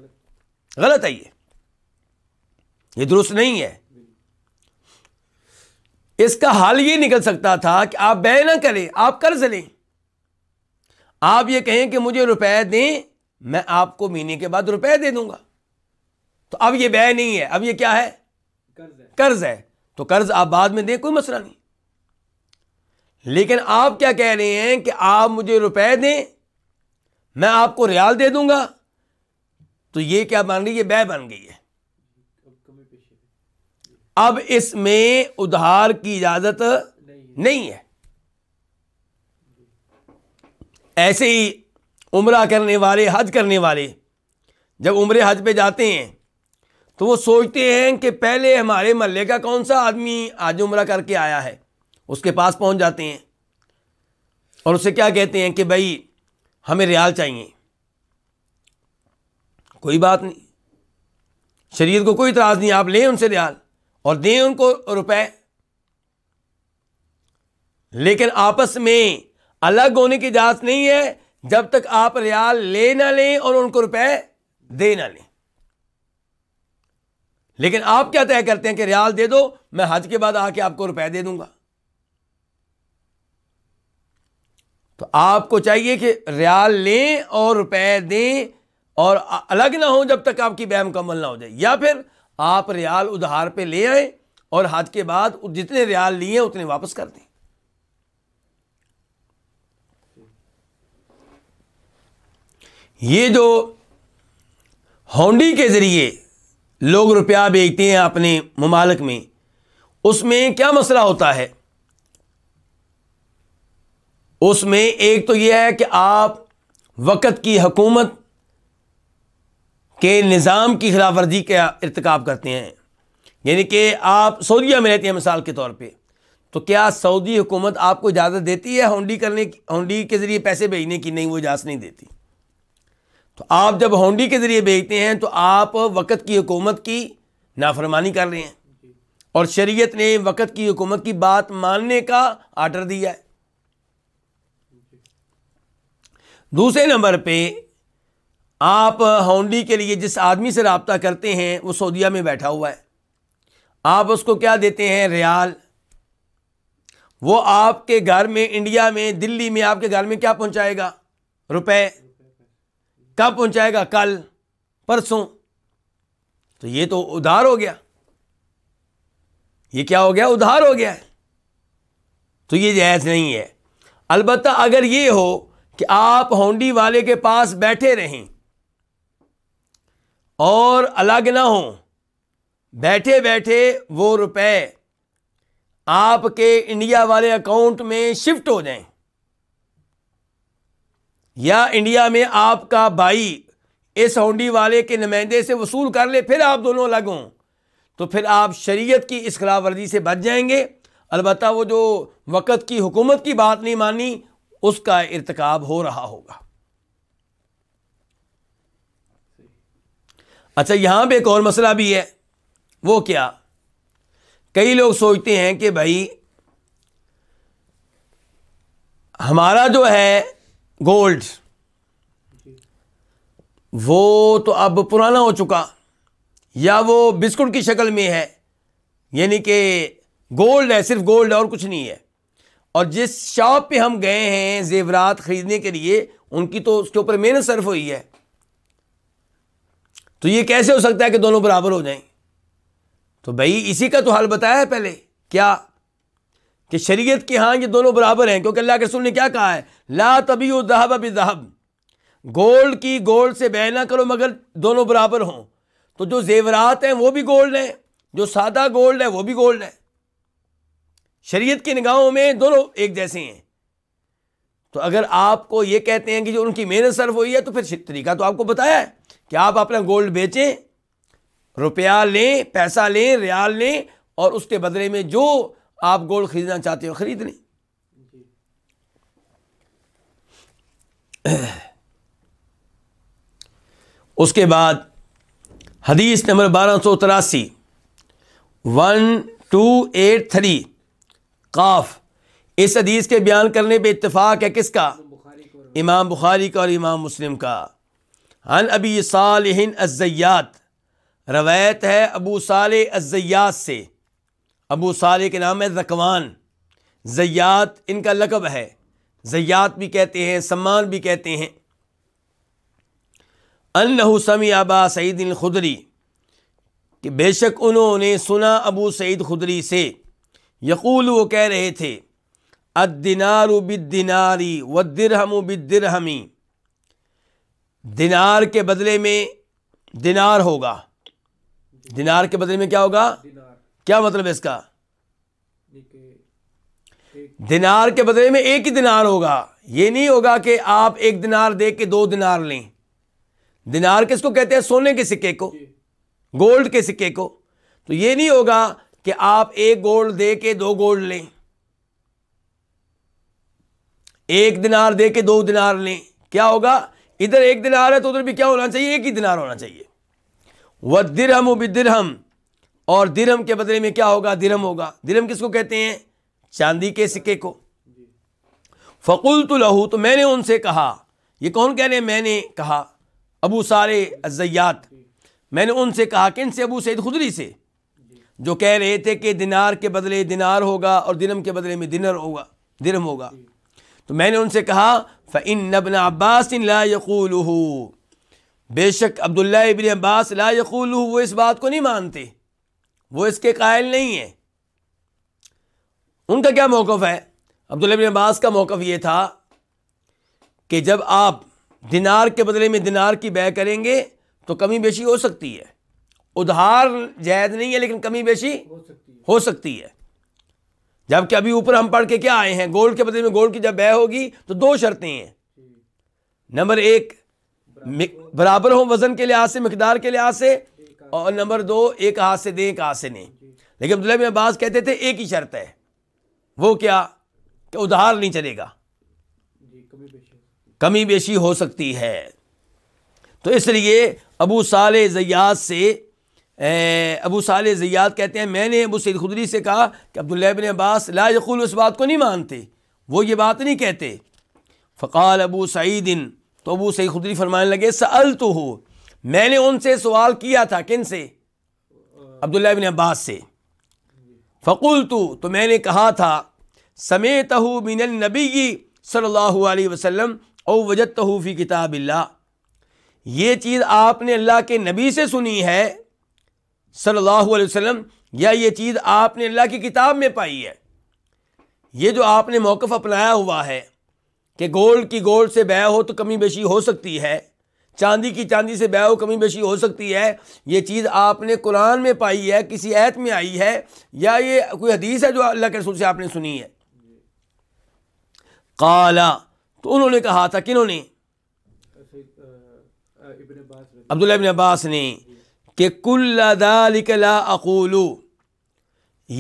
गलत है ये ये दुरुस्त नहीं है इसका हाल ये निकल सकता था कि आप बह ना करें आप कर्ज लें आप ये कहें कि मुझे रुपए दें मैं आपको महीने के बाद रुपए दे दूंगा तो अब ये बै नहीं है अब ये क्या है कर्ज है कर्ज है तो कर्ज आप बाद में दें कोई मसला नहीं लेकिन आप क्या कह रहे हैं कि आप मुझे रुपए दें मैं आपको रियाल दे दूंगा तो ये क्या बन रही ये बै बन गई है अब इसमें उधार की इजाजत नहीं है ऐसे ही उम्र करने वाले हज करने वाले जब उम्र हज पे जाते हैं तो वो सोचते हैं कि पहले हमारे महल का कौन सा आदमी आज उम्र करके आया है उसके पास पहुंच जाते हैं और उसे क्या कहते हैं कि भाई हमें रियाल चाहिए कोई बात नहीं शरीर को कोई इतराज़ नहीं आप लें उनसे रियाल और दें उनको रुपए लेकिन आपस में अलग होने की इजाज़त नहीं है जब तक आप रियाल ले ना लें और उनको रुपए दे ना लें लेकिन आप क्या तय करते हैं कि रियाल दे दो मैं हज के बाद आके आपको रुपए दे दूंगा तो आपको चाहिए कि रियाल लें और रुपए दें और अलग ना हो जब तक आपकी बह मुकम्मल ना हो जाए या फिर आप रियाल उधार पे ले आए और हज के बाद जितने रियाल लिए उतने वापस कर दें ये जो होंडी के ज़रिए लोग रुपया बेचते हैं अपने ममालक में उसमें क्या मसला होता है उसमें एक तो यह है कि आप वक़्त की हकूमत के निज़ाम की खिलाफ वर्जी का irtikab करते हैं यानी कि आप सऊदीया में रहते हैं मिसाल के तौर पे तो क्या सऊदी हुकूमत आपको इजाज़त देती है होंडी करने की होंडी के ज़रिए पैसे भेजने की नहीं वो इजाज़त नहीं देती तो आप जब होंडी के ज़रिए बेचते हैं तो आप वक़्त की हुकूमत की नाफरमानी कर रहे हैं और शरीयत ने वक़्त की हुकूमत की बात मानने का आर्डर दिया है दूसरे नंबर पे आप होंडी के लिए जिस आदमी से रबता करते हैं वो सऊदिया में बैठा हुआ है आप उसको क्या देते हैं रियाल वो आपके घर में इंडिया में दिल्ली में आपके घर में क्या पहुंचाएगा रुपए कब पहुंचाएगा कल परसों तो ये तो उधार हो गया ये क्या हो गया उधार हो गया तो ये जायज़ नहीं है अलबत् अगर ये हो कि आप होंडी वाले के पास बैठे रहें और अलग ना हो बैठे बैठे वो रुपए आपके इंडिया वाले अकाउंट में शिफ्ट हो जाएं या इंडिया में आपका भाई इस होंडी वाले के नुमाइंदे से वसूल कर ले फिर आप दोनों अलग हों तो फिर आप शरीयत की इस खिलाफ वर्जी से बच जाएंगे अलबत् वो जो वक़्त की हुकूमत की बात नहीं मानी उसका इरतकब हो रहा होगा अच्छा यहाँ पर एक और मसला भी है वो क्या कई लोग सोचते हैं कि भाई हमारा जो है गोल्ड वो तो अब पुराना हो चुका या वो बिस्कुट की शक्ल में है यानी कि गोल्ड है सिर्फ गोल्ड और कुछ नहीं है और जिस शॉप पे हम गए हैं जेवरात ख़रीदने के लिए उनकी तो उसके ऊपर मेहनत सर्फ हुई है तो ये कैसे हो सकता है कि दोनों बराबर हो जाएं तो भाई इसी का तो हाल बताया है पहले क्या कि शरीयत के हाँ ये दोनों बराबर हैं क्योंकि अल्लाह के रसूल ने क्या कहा है ला तभी जहब अभी जहब गोल्ड की गोल्ड से बह ना करो मगर दोनों बराबर हों तो जो जेवरात हैं वो भी गोल्ड हैं जो सादा गोल्ड है वो भी गोल्ड है शरीयत की निगाहों में दोनों एक जैसे हैं तो अगर आपको ये कहते हैं कि जो उनकी मेहनत सर्फ हुई है तो फिर तरीका तो आपको बताया कि आप अपना गोल्ड बेचें रुपया लें पैसा लें रियाल लें और उसके बदले में जो आप गोल्ड खरीदना चाहते हो खरीद लें उसके बाद हदीस नंबर बारह सौ तिरासी वन टू एट थ्री काफ इस हदीस के बयान करने पे इतफाक है किसका इमाम बुखारी का और इमाम मुस्लिम का अन अबी सालहिन अज़ैयात रवायत है अबू साल अज़ैयात से अबू सारे के नाम है जकवान ज़यात इनका लकब है ज़यात भी कहते हैं सम्मान भी कहते हैं अन्न समी आबा सईद खुदरी कि बेशक उन्होंने सुना अबू सईद खुदरी से यकूल वो कह रहे थे अदिनार बिदिनारी व दिरहम बिदिरहमी दिनार के बदले में दिनार होगा दिनार के बदले में क्या होगा क्या मतलब है इसका दिनार के बदले में एक ही दिनार होगा ये नहीं होगा कि आप एक दिनार दे के दो दिनार लें दिनार किसको कहते हैं सोने के सिक्के को गोल्ड के सिक्के को तो ये नहीं होगा कि आप एक गोल्ड दे के दो गोल्ड लें एक दिनार दे के दो दिनार लें क्या होगा इधर एक दिनार है तो उधर भी क्या होना चाहिए एक ही दिनार होना चाहिए वह दिरहम हम और दिरहम के बदले में क्या होगा दिरहम होगा दिरहम किसको कहते हैं चांदी के सिक्के को फ़कुल तो लहू तो मैंने उनसे कहा ये कौन कह रहे मैंने कहा अबू सारे अजैयात मैंने उनसे कहा किन से अबू सैद खुदरी से जो कह रहे थे कि दिनार के बदले दिनार होगा और दिनम के बदले में दिनर होगा दिरम होगा तो मैंने उनसे कहा फ़िन नबन अब्बास ला यकूल बेशक अब्दुल्ला इबन अब्बास ला यकूल वो इस बात को नहीं मानते वो इसके कायल नहीं है उनका क्या मौकफ है अब्दुल्लबिन अब्बास का मौकफ ये था कि जब आप दिनार के बदले में दिनार की बै करेंगे तो कमी बेशी हो सकती है उधार जायज़ नहीं है लेकिन कमी बेशी हो सकती है, हो सकती है। जबकि अभी ऊपर हम पढ़ के क्या आए हैं गोल्ड के बदले में गोल्ड की जब बै होगी तो दो शर्तें हैं नंबर एक बराबर हो वज़न के लिहाज से मकदार के लिहाज से और नंबर दो एक हाथ से दें एक हाथ से नहीं लेकिन अब्दुल्ला बिन अब्बास कहते थे एक ही शर्त है वो क्या कि उधार नहीं चलेगा कमी बेशी हो सकती है तो इसलिए अबू साल जयाद से अबू साल जयाद कहते हैं मैंने अबू सैद खुदरी से कहा कि अब्दुल्ला बिन अब्बास लाजकुल उस बात को नहीं मानते वो ये बात नहीं कहते फ़काल अबू सईदिन तो अबू सईद खुदरी फरमाने लगे सल तो हो मैंने उनसे सवाल किया था किन से अब्दुल्ला बिन अब्बास से फ़कुल तू तो मैंने कहा था तहु मिन नबी सल्ला वसम ओ वजत तहूफ़ी किताब ये चीज़ आपने अल्लाह के नबी से सुनी है सल्लल्लाहु अलैहि वसल्लम या ये चीज़ आपने अल्लाह की किताब में पाई है ये जो आपने मौक़ अपनाया हुआ है कि गोल्ड की गोल्ड से बया हो तो कमी बेशी हो सकती है चांदी की चांदी से बै कमी बेशी हो सकती है ये चीज़ आपने कुरान में पाई है किसी ऐत में आई है या ये कोई हदीस है जो अल्लाह के रसूल से आपने सुनी है काला तो उन्होंने कहा था किन्होंने अब्दुल्ला इबन अब्बास ने कि कुल्ला अकूलू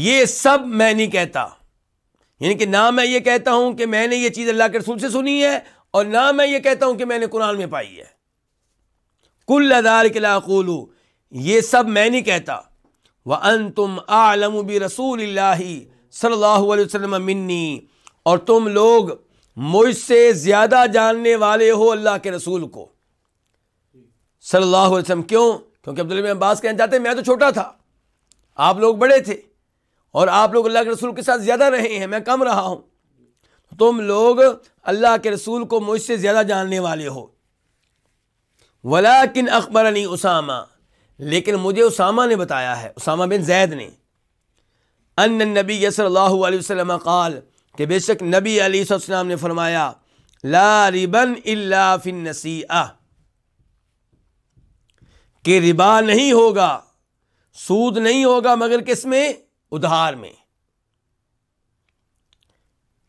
ये सब मैं नहीं कहता यानी कि ना मैं ये कहता हूँ कि मैंने ये चीज़ अल्लाह के रसूल से सुनी है और ना मैं ये कहता हूँ कि मैंने कुरान में पाई है कुल अदार किलाकुलू ये सब मैं नहीं कहता व अन तुम आलम बी रसूल सल्ला वसलम मिन्नी और तुम लोग मुझसे ज़्यादा जानने वाले हो अल्लाह के रसूल को सल्लल्लाहु अलैहि वसल्लम क्यों क्योंकि अब्दुल में अब्बास कहना चाहते मैं तो छोटा था आप लोग बड़े थे और आप लोग अल्लाह के रसूल के साथ ज़्यादा रहे हैं मैं कम रहा हूँ तुम लोग अल्लाह के रसूल को मुझसे ज़्यादा जानने वाले हो वला किन अखबर अली उसामा लेकिन मुझे उसामा ने बताया है उसामा बिन जैद ने अन नबी सल्लल्लाहु अलैहि वसल्लम बेशक नबी अली ने फरमाया ला रिबन इल्ला फिन नसीआ के रिबा नहीं होगा सूद नहीं होगा मगर किस में उधार में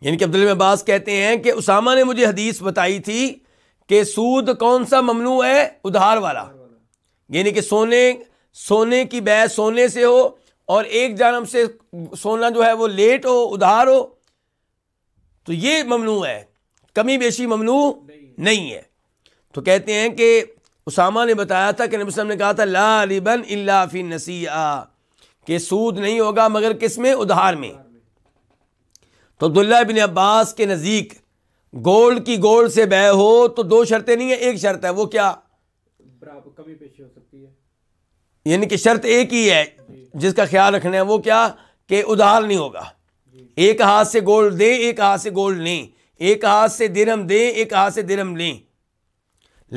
यानी कि अब्दुल अब्बास कहते हैं कि उसामा ने मुझे हदीस बताई थी कि सूद कौन सा ममनू है उधार वाला यानी कि सोने सोने की बह सोने से हो और एक जानम से सोना जो है वो लेट हो उधार हो तो ये ममनू है कमी बेशी ममनू नहीं है तो कहते हैं कि उसामा ने बताया था कि नबी ने कहा था ला लिबन इलाफ़ी नसीआ कि सूद नहीं होगा मगर किस में उधार में तो अब्दुल्ला बिन अब्बास के नज़ीक गोल्ड की गोल्ड से बह हो तो दो शर्तें नहीं है एक शर्त है वो क्या कमी पेशी हो सकती है यानी कि शर्त एक ही है जिसका ख्याल रखना है वो क्या कि उधार नहीं होगा एक हाथ से गोल्ड दे एक हाथ से गोल्ड लें एक हाथ से दिरम दे एक हाथ से दिरम लें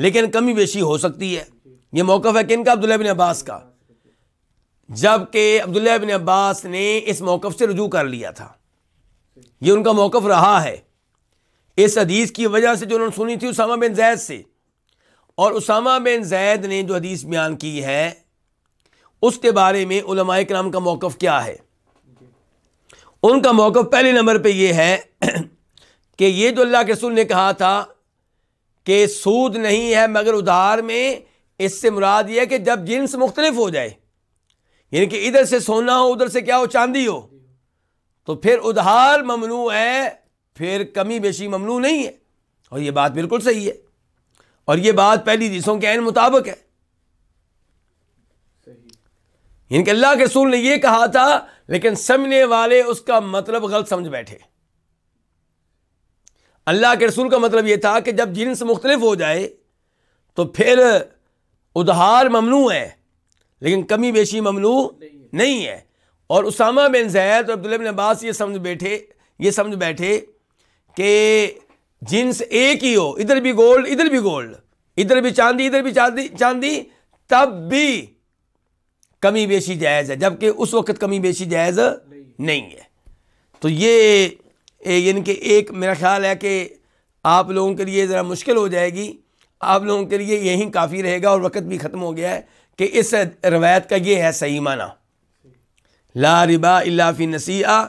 लेकिन कमी बेशी हो सकती है ये मौक़ है किन का अब्दुल्ला बिन अब्बास का जबकि अब्दुल्ला बिन अब्बास ने इस मौक़ से रजू कर लिया था ये उनका मौक़ रहा है इस हदीस की वजह से जो उन्होंने सुनी थी उसामा बिन जैद से और उसामा बिन जैद ने जो हदीस बयान की है उसके बारे में उलमाए कराम का मौक़ क्या है उनका मौक़ पहले नंबर पर यह है कि ये जो अल्लाह के रसूल ने कहा था कि सूद नहीं है मगर उधार में इससे मुराद यह है कि जब जिन्स मुख्तलिफ हो जाए यानी कि इधर से सोना हो उधर से क्या हो चांदी हो तो फिर उधार ममनू है फिर कमी बेशी ममनू नहीं है और ये बात बिल्कुल सही है और ये बात पहली हदीसों के मुताबिक है इनके अल्लाह के रसूल ने यह कहा था लेकिन समझने वाले उसका मतलब गलत समझ बैठे अल्लाह के रसूल का मतलब यह था कि जब जिन्स मुख्तलिफ हो जाए तो फिर उधार ममनू है लेकिन कमी बेशी ममनू नहीं है, और उसामा बिन जैद और अब्दुल्ला बिन अब्बास ये समझ बैठे ये समझ बैठे कि जिन्स एक ही हो इधर भी गोल्ड इधर भी गोल्ड इधर भी चांदी इधर भी चांदी चांदी तब भी कमी बेशी जायज़ है जबकि उस वक्त कमी बेशी जायज़ नहीं।, नहीं है तो ये इनके कि एक मेरा ख्याल है कि आप लोगों के लिए ज़रा मुश्किल हो जाएगी आप लोगों के लिए यही काफ़ी रहेगा और वक्त भी ख़त्म हो गया है कि इस रवायत का ये है सही माना ला रिबा इलाफ़ी नसीआ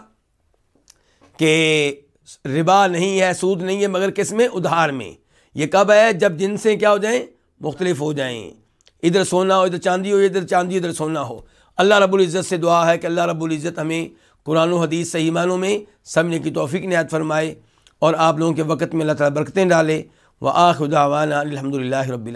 के रिबा नहीं है सूद नहीं है मगर किस में उधार में ये कब है जब जिनसें क्या हो जाएं मुख्तलिफ हो जाएं इधर सोना हो इधर चांदी हो इधर चांदी इधर सोना हो अल्लाह रब्बुल इज़्ज़त से दुआ है कि अल्लाह रब्बुल इज़्ज़त हमें कुरान हदीस सही मानों में समझने की तोफ़ी नयात फरमाए और आप लोगों के वक़्त में अल्लाह ताला बरकतें डाले व आखुदावाना अलहमदिल्ला रबीला